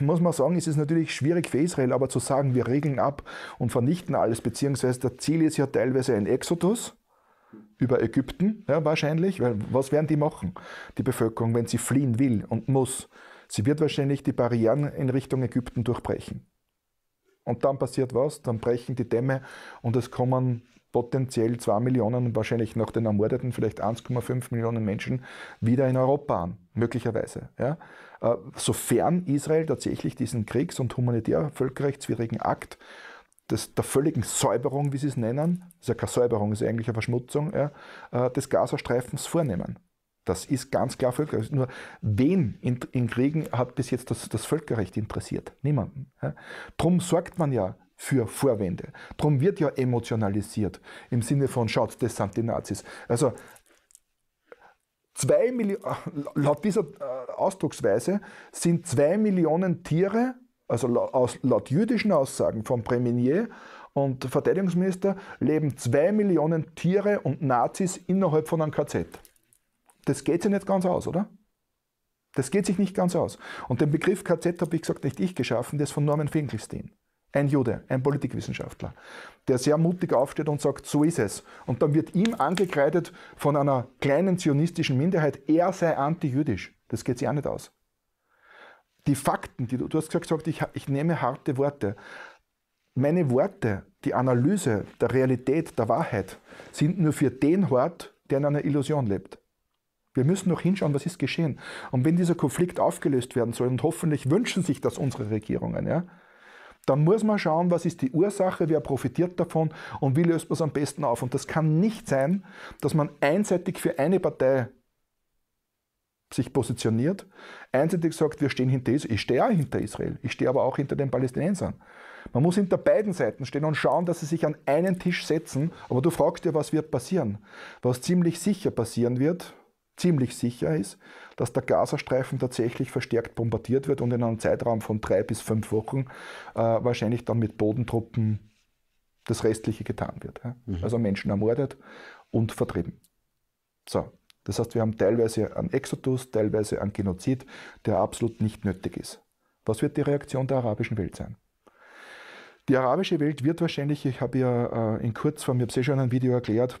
muss man sagen, es ist natürlich schwierig für Israel, aber zu sagen, wir regeln ab und vernichten alles, beziehungsweise das Ziel ist ja teilweise ein Exodus über Ägypten, ja, wahrscheinlich, weil was werden die machen, die Bevölkerung, wenn sie fliehen will und muss? Sie wird wahrscheinlich die Barrieren in Richtung Ägypten durchbrechen. Und dann passiert was, dann brechen die Dämme und es kommen potenziell 2 Millionen und wahrscheinlich nach den Ermordeten vielleicht 1,5 Millionen Menschen wieder in Europa an, möglicherweise. Ja? Äh, sofern Israel tatsächlich diesen kriegs- und humanitär völkerrechtswidrigen Akt des, der völligen Säuberung, wie sie es nennen, ist ja keine Säuberung, ist eigentlich eine Verschmutzung, ja, äh, des Gazastreifens vornehmen. Das ist ganz klar völkerrechtlich. Nur wen in, in Kriegen hat bis jetzt das, das Völkerrecht interessiert? Niemanden. Ja. Drum sorgt man ja für Vorwände. Darum wird ja emotionalisiert im Sinne von, schaut, das sind die Nazis. Also zwei Millionen, *laughs* laut dieser äh, Ausdrucksweise sind zwei Millionen Tiere, also laut, laut jüdischen Aussagen vom Premier und Verteidigungsminister, leben zwei Millionen Tiere und Nazis innerhalb von einem KZ. Das geht sich nicht ganz aus, oder? Das geht sich nicht ganz aus. Und den Begriff KZ habe ich gesagt, nicht ich geschaffen, das ist von Norman Finkelstein ein Jude, ein Politikwissenschaftler, der sehr mutig aufsteht und sagt, so ist es. Und dann wird ihm angekreidet von einer kleinen zionistischen Minderheit, er sei antijüdisch. Das geht sich auch nicht aus. Die Fakten, die du, du hast gesagt, ich, ich nehme harte Worte. Meine Worte, die Analyse der Realität, der Wahrheit, sind nur für den hart, der in einer Illusion lebt. Wir müssen noch hinschauen, was ist geschehen. Und wenn dieser Konflikt aufgelöst werden soll, und hoffentlich wünschen sich das unsere Regierungen, ja, dann muss man schauen, was ist die Ursache, wer profitiert davon und wie löst man es am besten auf. Und das kann nicht sein, dass man einseitig für eine Partei sich positioniert, einseitig sagt, wir stehen hinter Israel. Ich stehe auch hinter Israel, ich stehe aber auch hinter den Palästinensern. Man muss hinter beiden Seiten stehen und schauen, dass sie sich an einen Tisch setzen. Aber du fragst dir, was wird passieren. Was ziemlich sicher passieren wird, ziemlich sicher ist, dass der Gazastreifen tatsächlich verstärkt bombardiert wird und in einem Zeitraum von drei bis fünf Wochen äh, wahrscheinlich dann mit Bodentruppen das Restliche getan wird. Ja? Mhm. Also Menschen ermordet und vertrieben. So. Das heißt, wir haben teilweise einen Exodus, teilweise einen Genozid, der absolut nicht nötig ist. Was wird die Reaktion der arabischen Welt sein? Die arabische Welt wird wahrscheinlich, ich habe ja äh, in Kurzform, ich habe es eh schon in Video erklärt,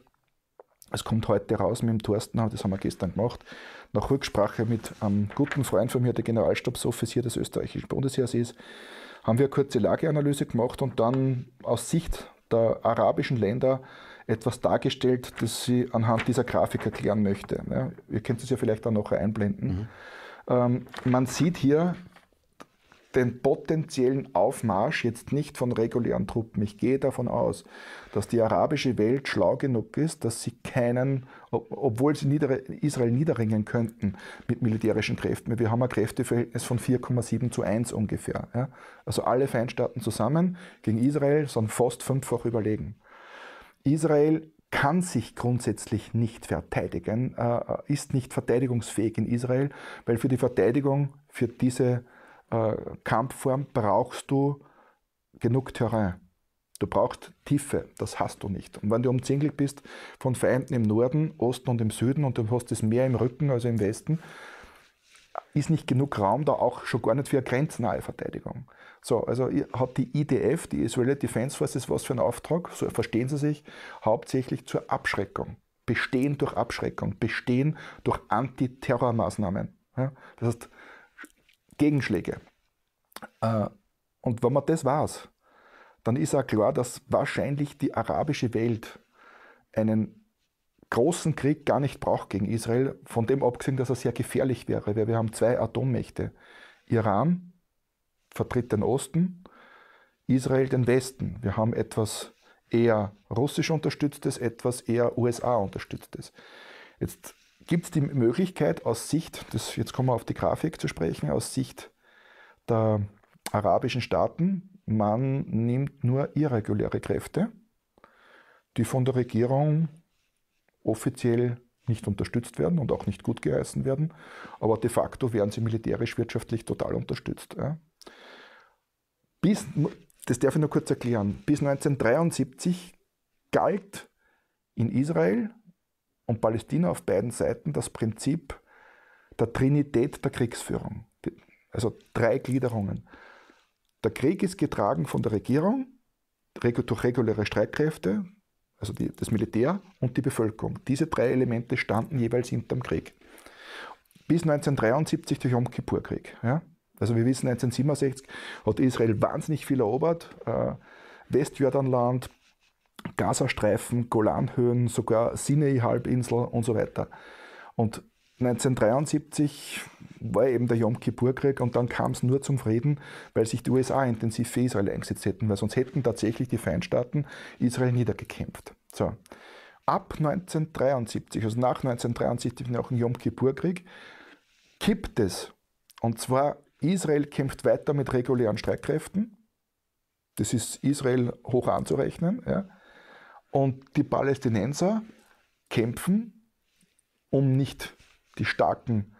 es kommt heute raus mit dem Thorsten, das haben wir gestern gemacht, nach Rücksprache mit einem guten Freund von mir, der Generalstabsoffizier des österreichischen Bundesheers ist, haben wir eine kurze Lageanalyse gemacht und dann aus Sicht der arabischen Länder etwas dargestellt, das ich anhand dieser Grafik erklären möchte. Ja, ihr könnt es ja vielleicht auch noch einblenden. Mhm. Ähm, man sieht hier den potenziellen Aufmarsch jetzt nicht von regulären Truppen. Ich gehe davon aus, dass die arabische Welt schlau genug ist, dass sie keinen, obwohl sie nieder, Israel niederringen könnten mit militärischen Kräften. Wir haben ein Kräfteverhältnis von 4,7 zu 1 ungefähr. Ja? Also alle Feindstaaten zusammen gegen Israel sind fast fünffach überlegen. Israel kann sich grundsätzlich nicht verteidigen, äh, ist nicht verteidigungsfähig in Israel, weil für die Verteidigung für diese äh, Kampfform brauchst du genug Terrain. Du brauchst Tiefe, das hast du nicht. Und wenn du umzingelt bist von Feinden im Norden, Osten und im Süden und du hast das mehr im Rücken, als im Westen, ist nicht genug Raum da auch schon gar nicht für eine grenznahe Verteidigung. So, also hat die IDF, die Israeli Defense Forces, was für einen Auftrag? So verstehen sie sich hauptsächlich zur Abschreckung. Bestehen durch Abschreckung, bestehen durch Antiterrormaßnahmen. Ja? Das heißt, Gegenschläge. Äh, und wenn man das weiß, dann ist auch klar, dass wahrscheinlich die arabische Welt einen großen Krieg gar nicht braucht gegen Israel, von dem abgesehen, dass er sehr gefährlich wäre, weil wir haben zwei Atommächte. Iran vertritt den Osten, Israel den Westen. Wir haben etwas eher russisch unterstütztes, etwas eher USA unterstütztes. Jetzt gibt es die Möglichkeit aus Sicht, das, jetzt kommen wir auf die Grafik zu sprechen, aus Sicht der arabischen Staaten, man nimmt nur irreguläre Kräfte, die von der Regierung offiziell nicht unterstützt werden und auch nicht gut geheißen werden, aber de facto werden sie militärisch, wirtschaftlich total unterstützt. Bis, das darf ich nur kurz erklären, bis 1973 galt in Israel und Palästina auf beiden Seiten das Prinzip der Trinität der Kriegsführung. Also drei Gliederungen. Der Krieg ist getragen von der Regierung durch reguläre Streitkräfte, also die, das Militär und die Bevölkerung. Diese drei Elemente standen jeweils hinterm Krieg. Bis 1973 durch Yom Kippur-Krieg. Ja? Also wir wissen, 1967 hat Israel wahnsinnig viel erobert. Äh, Westjordanland, Gazastreifen, Golanhöhen, sogar Sinai-Halbinsel und so weiter. Und 1973 war eben der Yom Kippur-Krieg und dann kam es nur zum Frieden, weil sich die USA intensiv für Israel eingesetzt hätten, weil sonst hätten tatsächlich die Feindstaaten Israel niedergekämpft. So. Ab 1973, also nach 1973, nach dem Yom Kippur-Krieg, kippt es. Und zwar, Israel kämpft weiter mit regulären Streitkräften. Das ist Israel hoch anzurechnen. Ja. Und die Palästinenser kämpfen, um nicht die starken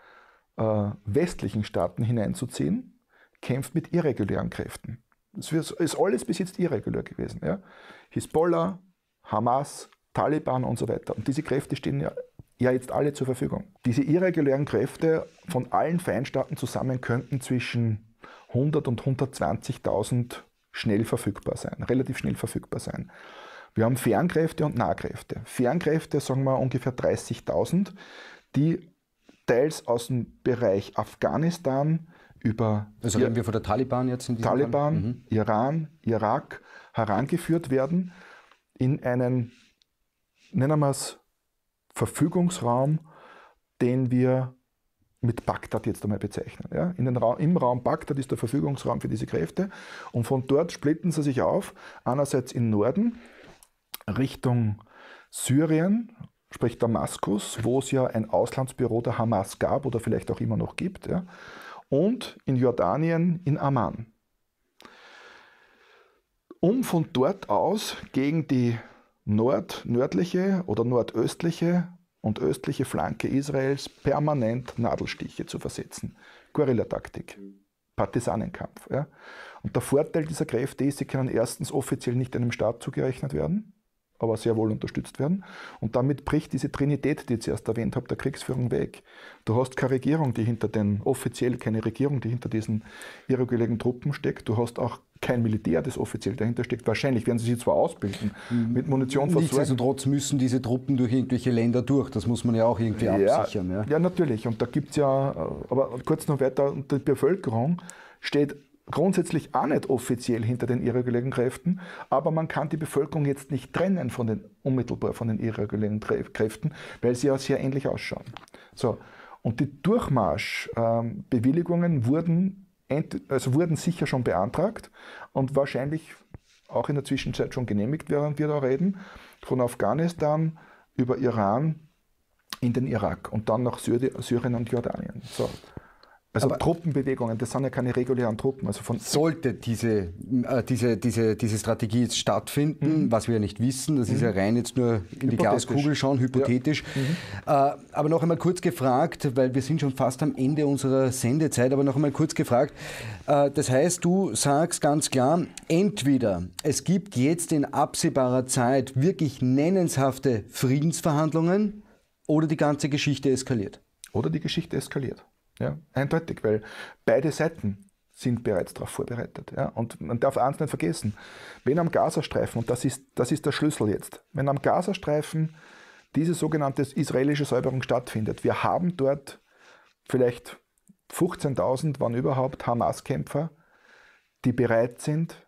äh, westlichen Staaten hineinzuziehen, kämpft mit irregulären Kräften. Das ist alles bis jetzt irregulär gewesen. Ja? Hisbollah, Hamas, Taliban und so weiter. Und diese Kräfte stehen ja, ja jetzt alle zur Verfügung. Diese irregulären Kräfte von allen Feindstaaten zusammen könnten zwischen 100 und 120.000 schnell verfügbar sein, relativ schnell verfügbar sein. Wir haben Fernkräfte und Nahkräfte. Fernkräfte, sagen wir ungefähr 30.000, die teils aus dem Bereich Afghanistan über. Also reden wir von der Taliban jetzt in diesem Taliban, mhm. Iran, Irak herangeführt werden in einen, nennen wir es, Verfügungsraum, den wir mit Bagdad jetzt einmal bezeichnen. Ja? In den Ra Im Raum Bagdad ist der Verfügungsraum für diese Kräfte und von dort splitten sie sich auf, einerseits im Norden, Richtung Syrien, sprich Damaskus, wo es ja ein Auslandsbüro der Hamas gab oder vielleicht auch immer noch gibt, ja, und in Jordanien in Amman. Um von dort aus gegen die nord nördliche oder nordöstliche und östliche Flanke Israels permanent Nadelstiche zu versetzen. Guerillataktik, Partisanenkampf. Ja. Und der Vorteil dieser Kräfte ist, sie können erstens offiziell nicht einem Staat zugerechnet werden aber sehr wohl unterstützt werden. Und damit bricht diese Trinität, die ich zuerst erwähnt habe, der Kriegsführung weg. Du hast keine Regierung, die hinter den, offiziell keine Regierung, die hinter diesen irregulären Truppen steckt. Du hast auch kein Militär, das offiziell dahinter steckt. Wahrscheinlich werden sie sie zwar ausbilden, mhm. mit Munition versorgen. Nichtsdestotrotz müssen diese Truppen durch irgendwelche Länder durch. Das muss man ja auch irgendwie ja, absichern. Ja, ja natürlich. Und da gibt es ja, äh, aber kurz noch weiter, die Bevölkerung steht grundsätzlich auch nicht offiziell hinter den irregulären Kräften, aber man kann die Bevölkerung jetzt nicht trennen von den unmittelbar von den irregulären Kräften, weil sie ja sehr ähnlich ausschauen. So. Und die Durchmarschbewilligungen ähm, wurden, also wurden sicher schon beantragt und wahrscheinlich auch in der Zwischenzeit schon genehmigt, während wir da reden, von Afghanistan über Iran in den Irak und dann nach Syrien und Jordanien. So. Also Aber Truppenbewegungen, das sind ja keine regulären Truppen. Also von sollte diese, äh, diese, diese, diese Strategie jetzt stattfinden, mhm. was wir ja nicht wissen, das mhm. ist ja mhm. rein jetzt nur in die Glaskugel schauen, hypothetisch. Ja. Mhm. Äh, aber noch einmal kurz gefragt, weil wir sind schon fast am Ende unserer Sendezeit, aber noch einmal kurz gefragt. Äh, das heißt, du sagst ganz klar, entweder es gibt jetzt in absehbarer Zeit wirklich nennenshafte Friedensverhandlungen oder die ganze Geschichte eskaliert. Oder die Geschichte eskaliert. Ja, eindeutig, weil beide Seiten sind bereits darauf vorbereitet. Ja? Und man darf eins nicht vergessen, wenn am Gazastreifen, und das ist, das ist der Schlüssel jetzt, wenn am Gazastreifen diese sogenannte israelische Säuberung stattfindet, wir haben dort vielleicht 15.000, wann überhaupt, Hamas-Kämpfer, die bereit sind,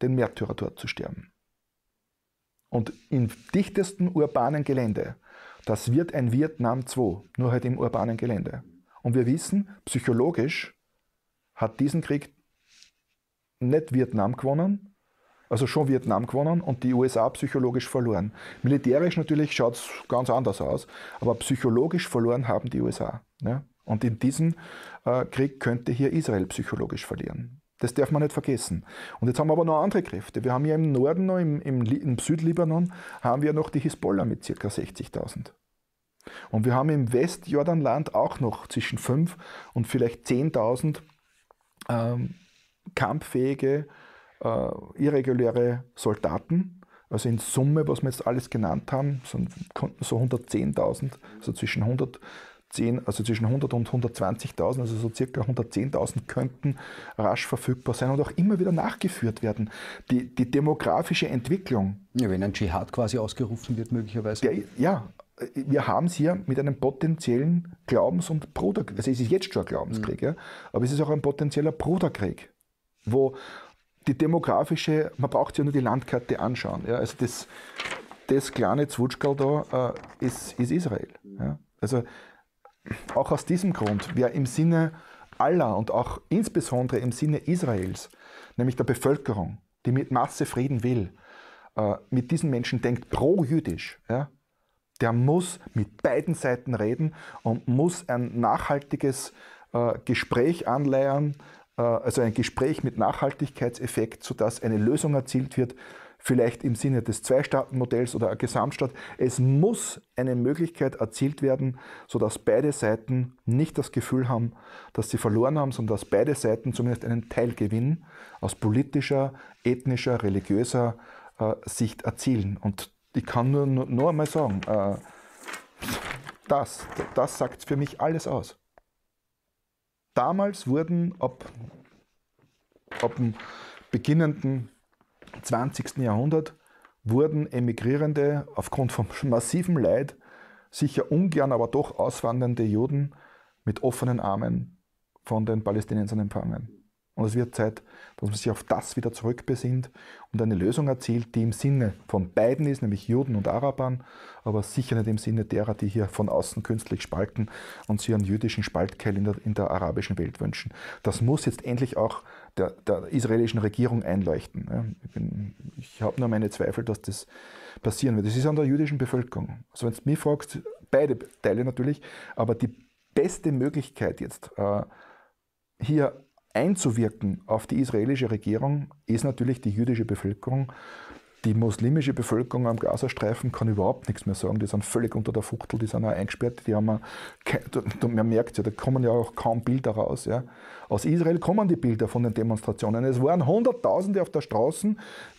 den Märtyrer dort zu sterben. Und im dichtesten urbanen Gelände, das wird ein Vietnam II, nur halt im urbanen Gelände. Und wir wissen, psychologisch hat diesen Krieg nicht Vietnam gewonnen, also schon Vietnam gewonnen und die USA psychologisch verloren. Militärisch natürlich schaut es ganz anders aus, aber psychologisch verloren haben die USA. Ja? Und in diesem äh, Krieg könnte hier Israel psychologisch verlieren. Das darf man nicht vergessen. Und jetzt haben wir aber noch andere Kräfte. Wir haben ja im Norden, noch im, im, im Südlibanon, haben wir noch die Hisbollah mit ca. 60.000. Und wir haben im Westjordanland auch noch zwischen 5 und vielleicht 10.000 ähm, kampffähige, äh, irreguläre Soldaten. Also in Summe, was wir jetzt alles genannt haben, sind, konnten so 110.000, also zwischen 100 also zwischen 100 und 120.000, also so circa 110.000 könnten rasch verfügbar sein und auch immer wieder nachgeführt werden. Die, die demografische Entwicklung. Ja, wenn ein Dschihad quasi ausgerufen wird, möglicherweise. Der, ja, äh, wir haben es hier mit einem potenziellen Glaubens- und Bruderkrieg. Also es ist jetzt schon ein Glaubenskrieg, mhm. ja, aber es ist auch ein potenzieller Bruderkrieg, wo die demografische, man braucht ja nur die Landkarte anschauen. Ja, also das, das kleine Zwutschkal da äh, ist, ist, Israel. Ja. Also auch aus diesem Grund, wer im Sinne aller und auch insbesondere im Sinne Israels, nämlich der Bevölkerung, die mit Masse Frieden will, äh, mit diesen Menschen denkt pro-jüdisch, ja, der muss mit beiden Seiten reden und muss ein nachhaltiges äh, Gespräch anleiern, äh, also ein Gespräch mit Nachhaltigkeitseffekt, sodass eine Lösung erzielt wird, vielleicht im Sinne des Zwei-Staaten-Modells oder einer Gesamtstadt. Es muss eine Möglichkeit erzielt werden, sodass beide Seiten nicht das Gefühl haben, dass sie verloren haben, sondern dass beide Seiten zumindest einen Teilgewinn aus politischer, ethnischer, religiöser äh, Sicht erzielen. Und ich kann nur, noch einmal sagen, äh, das, das sagt für mich alles aus. Damals wurden ab, ab dem beginnenden 20. Jahrhundert wurden Emigrierende aufgrund von *laughs* massivem Leid, sicher ungern, aber doch auswandernde Juden mit offenen Armen von den Palästinensern empfangen. Und es wird Zeit, dass man sich auf das wieder zurückbesinnt und eine Lösung erzielt, die im Sinne von beiden ist, nämlich Juden und Arabern, aber sicher nicht im Sinne derer, die hier von außen künstlich spalten und sich einen jüdischen Spaltkeil in der, in der arabischen Welt wünschen. Das muss jetzt endlich auch der, der israelischen Regierung einleuchten. Ich, ich habe nur meine Zweifel, dass das passieren wird. Das ist an der jüdischen Bevölkerung. Also wenn du mich fragst, beide Teile natürlich, aber die beste Möglichkeit jetzt äh, hier einzuwirken auf die israelische Regierung ist natürlich die jüdische Bevölkerung. Die muslimische Bevölkerung am Gazastreifen kann überhaupt nichts mehr sagen. Die sind völlig unter der Fuchtel, die sind auch eingesperrt. Die haben man merkt ja, da kommen ja auch kaum Bilder raus. Ja. Aus Israel kommen die Bilder von den Demonstrationen. Es waren Hunderttausende auf der Straße,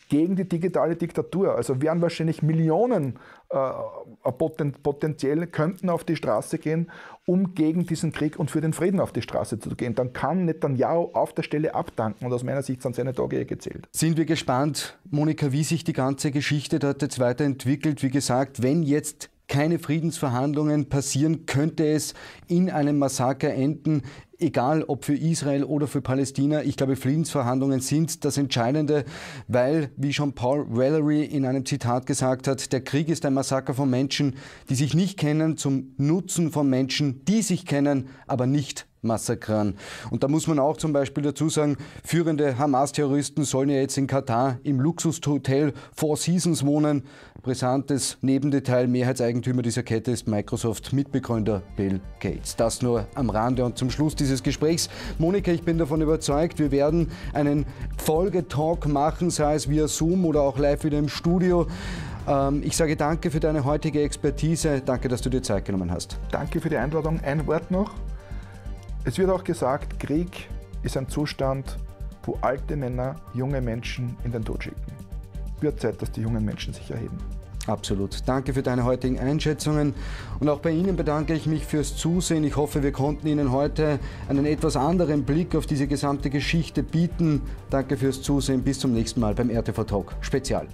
gegen die digitale Diktatur. Also werden wahrscheinlich Millionen äh, poten potenziell könnten auf die Straße gehen, um gegen diesen Krieg und für den Frieden auf die Straße zu gehen. Dann kann Netanyahu auf der Stelle abdanken und aus meiner Sicht sind seine Tage eh gezählt. Sind wir gespannt, Monika, wie sich die ganze Geschichte dort jetzt weiterentwickelt. Wie gesagt, wenn jetzt keine Friedensverhandlungen passieren, könnte es in einem Massaker enden, egal ob für Israel oder für Palästina. Ich glaube, Friedensverhandlungen sind das Entscheidende, weil, wie schon Paul Valery in einem Zitat gesagt hat, der Krieg ist ein Massaker von Menschen, die sich nicht kennen, zum Nutzen von Menschen, die sich kennen, aber nicht massakern. Und da muss man auch zum Beispiel dazu sagen, führende Hamas-Terroristen sollen ja jetzt in Katar im Luxushotel Four Seasons wohnen. Brisantes Nebendetail, Mehrheitseigentümer dieser Kette ist Microsoft-Mitbegründer Bill Gates. Das nur am Rande und zum Schluss dieses Gesprächs. Monika, ich bin davon überzeugt, wir werden einen Folgetalk machen, sei es via Zoom oder auch live wieder im Studio. Ähm, ich sage danke für deine heutige Expertise. Danke, dass du dir Zeit genommen hast. Danke für die Einladung. Ein Wort noch. Es wird auch gesagt, Krieg ist ein Zustand, wo alte Männer junge Menschen in den Tod schicken. Wird Zeit, dass die jungen Menschen sich erheben. Absolut. Danke für deine heutigen Einschätzungen. Und auch bei Ihnen bedanke ich mich fürs Zusehen. Ich hoffe, wir konnten Ihnen heute einen etwas anderen Blick auf diese gesamte Geschichte bieten. Danke fürs Zusehen. Bis zum nächsten Mal beim RTV Talk Spezial.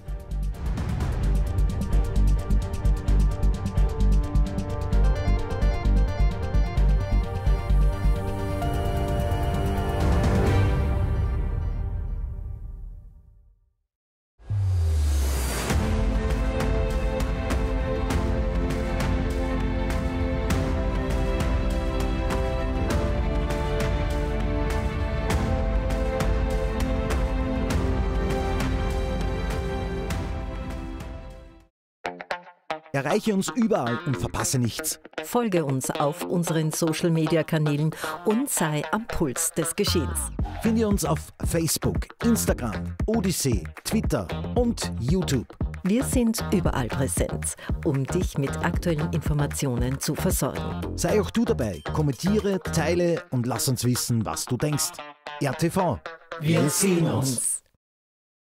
Erreiche uns überall und verpasse nichts. Folge uns auf unseren Social Media Kanälen und sei am Puls des Geschehens. Finde uns auf Facebook, Instagram, Odyssee, Twitter und YouTube. Wir sind überall präsent, um dich mit aktuellen Informationen zu versorgen. Sei auch du dabei, kommentiere, teile und lass uns wissen, was du denkst. RTV. Wir sehen uns.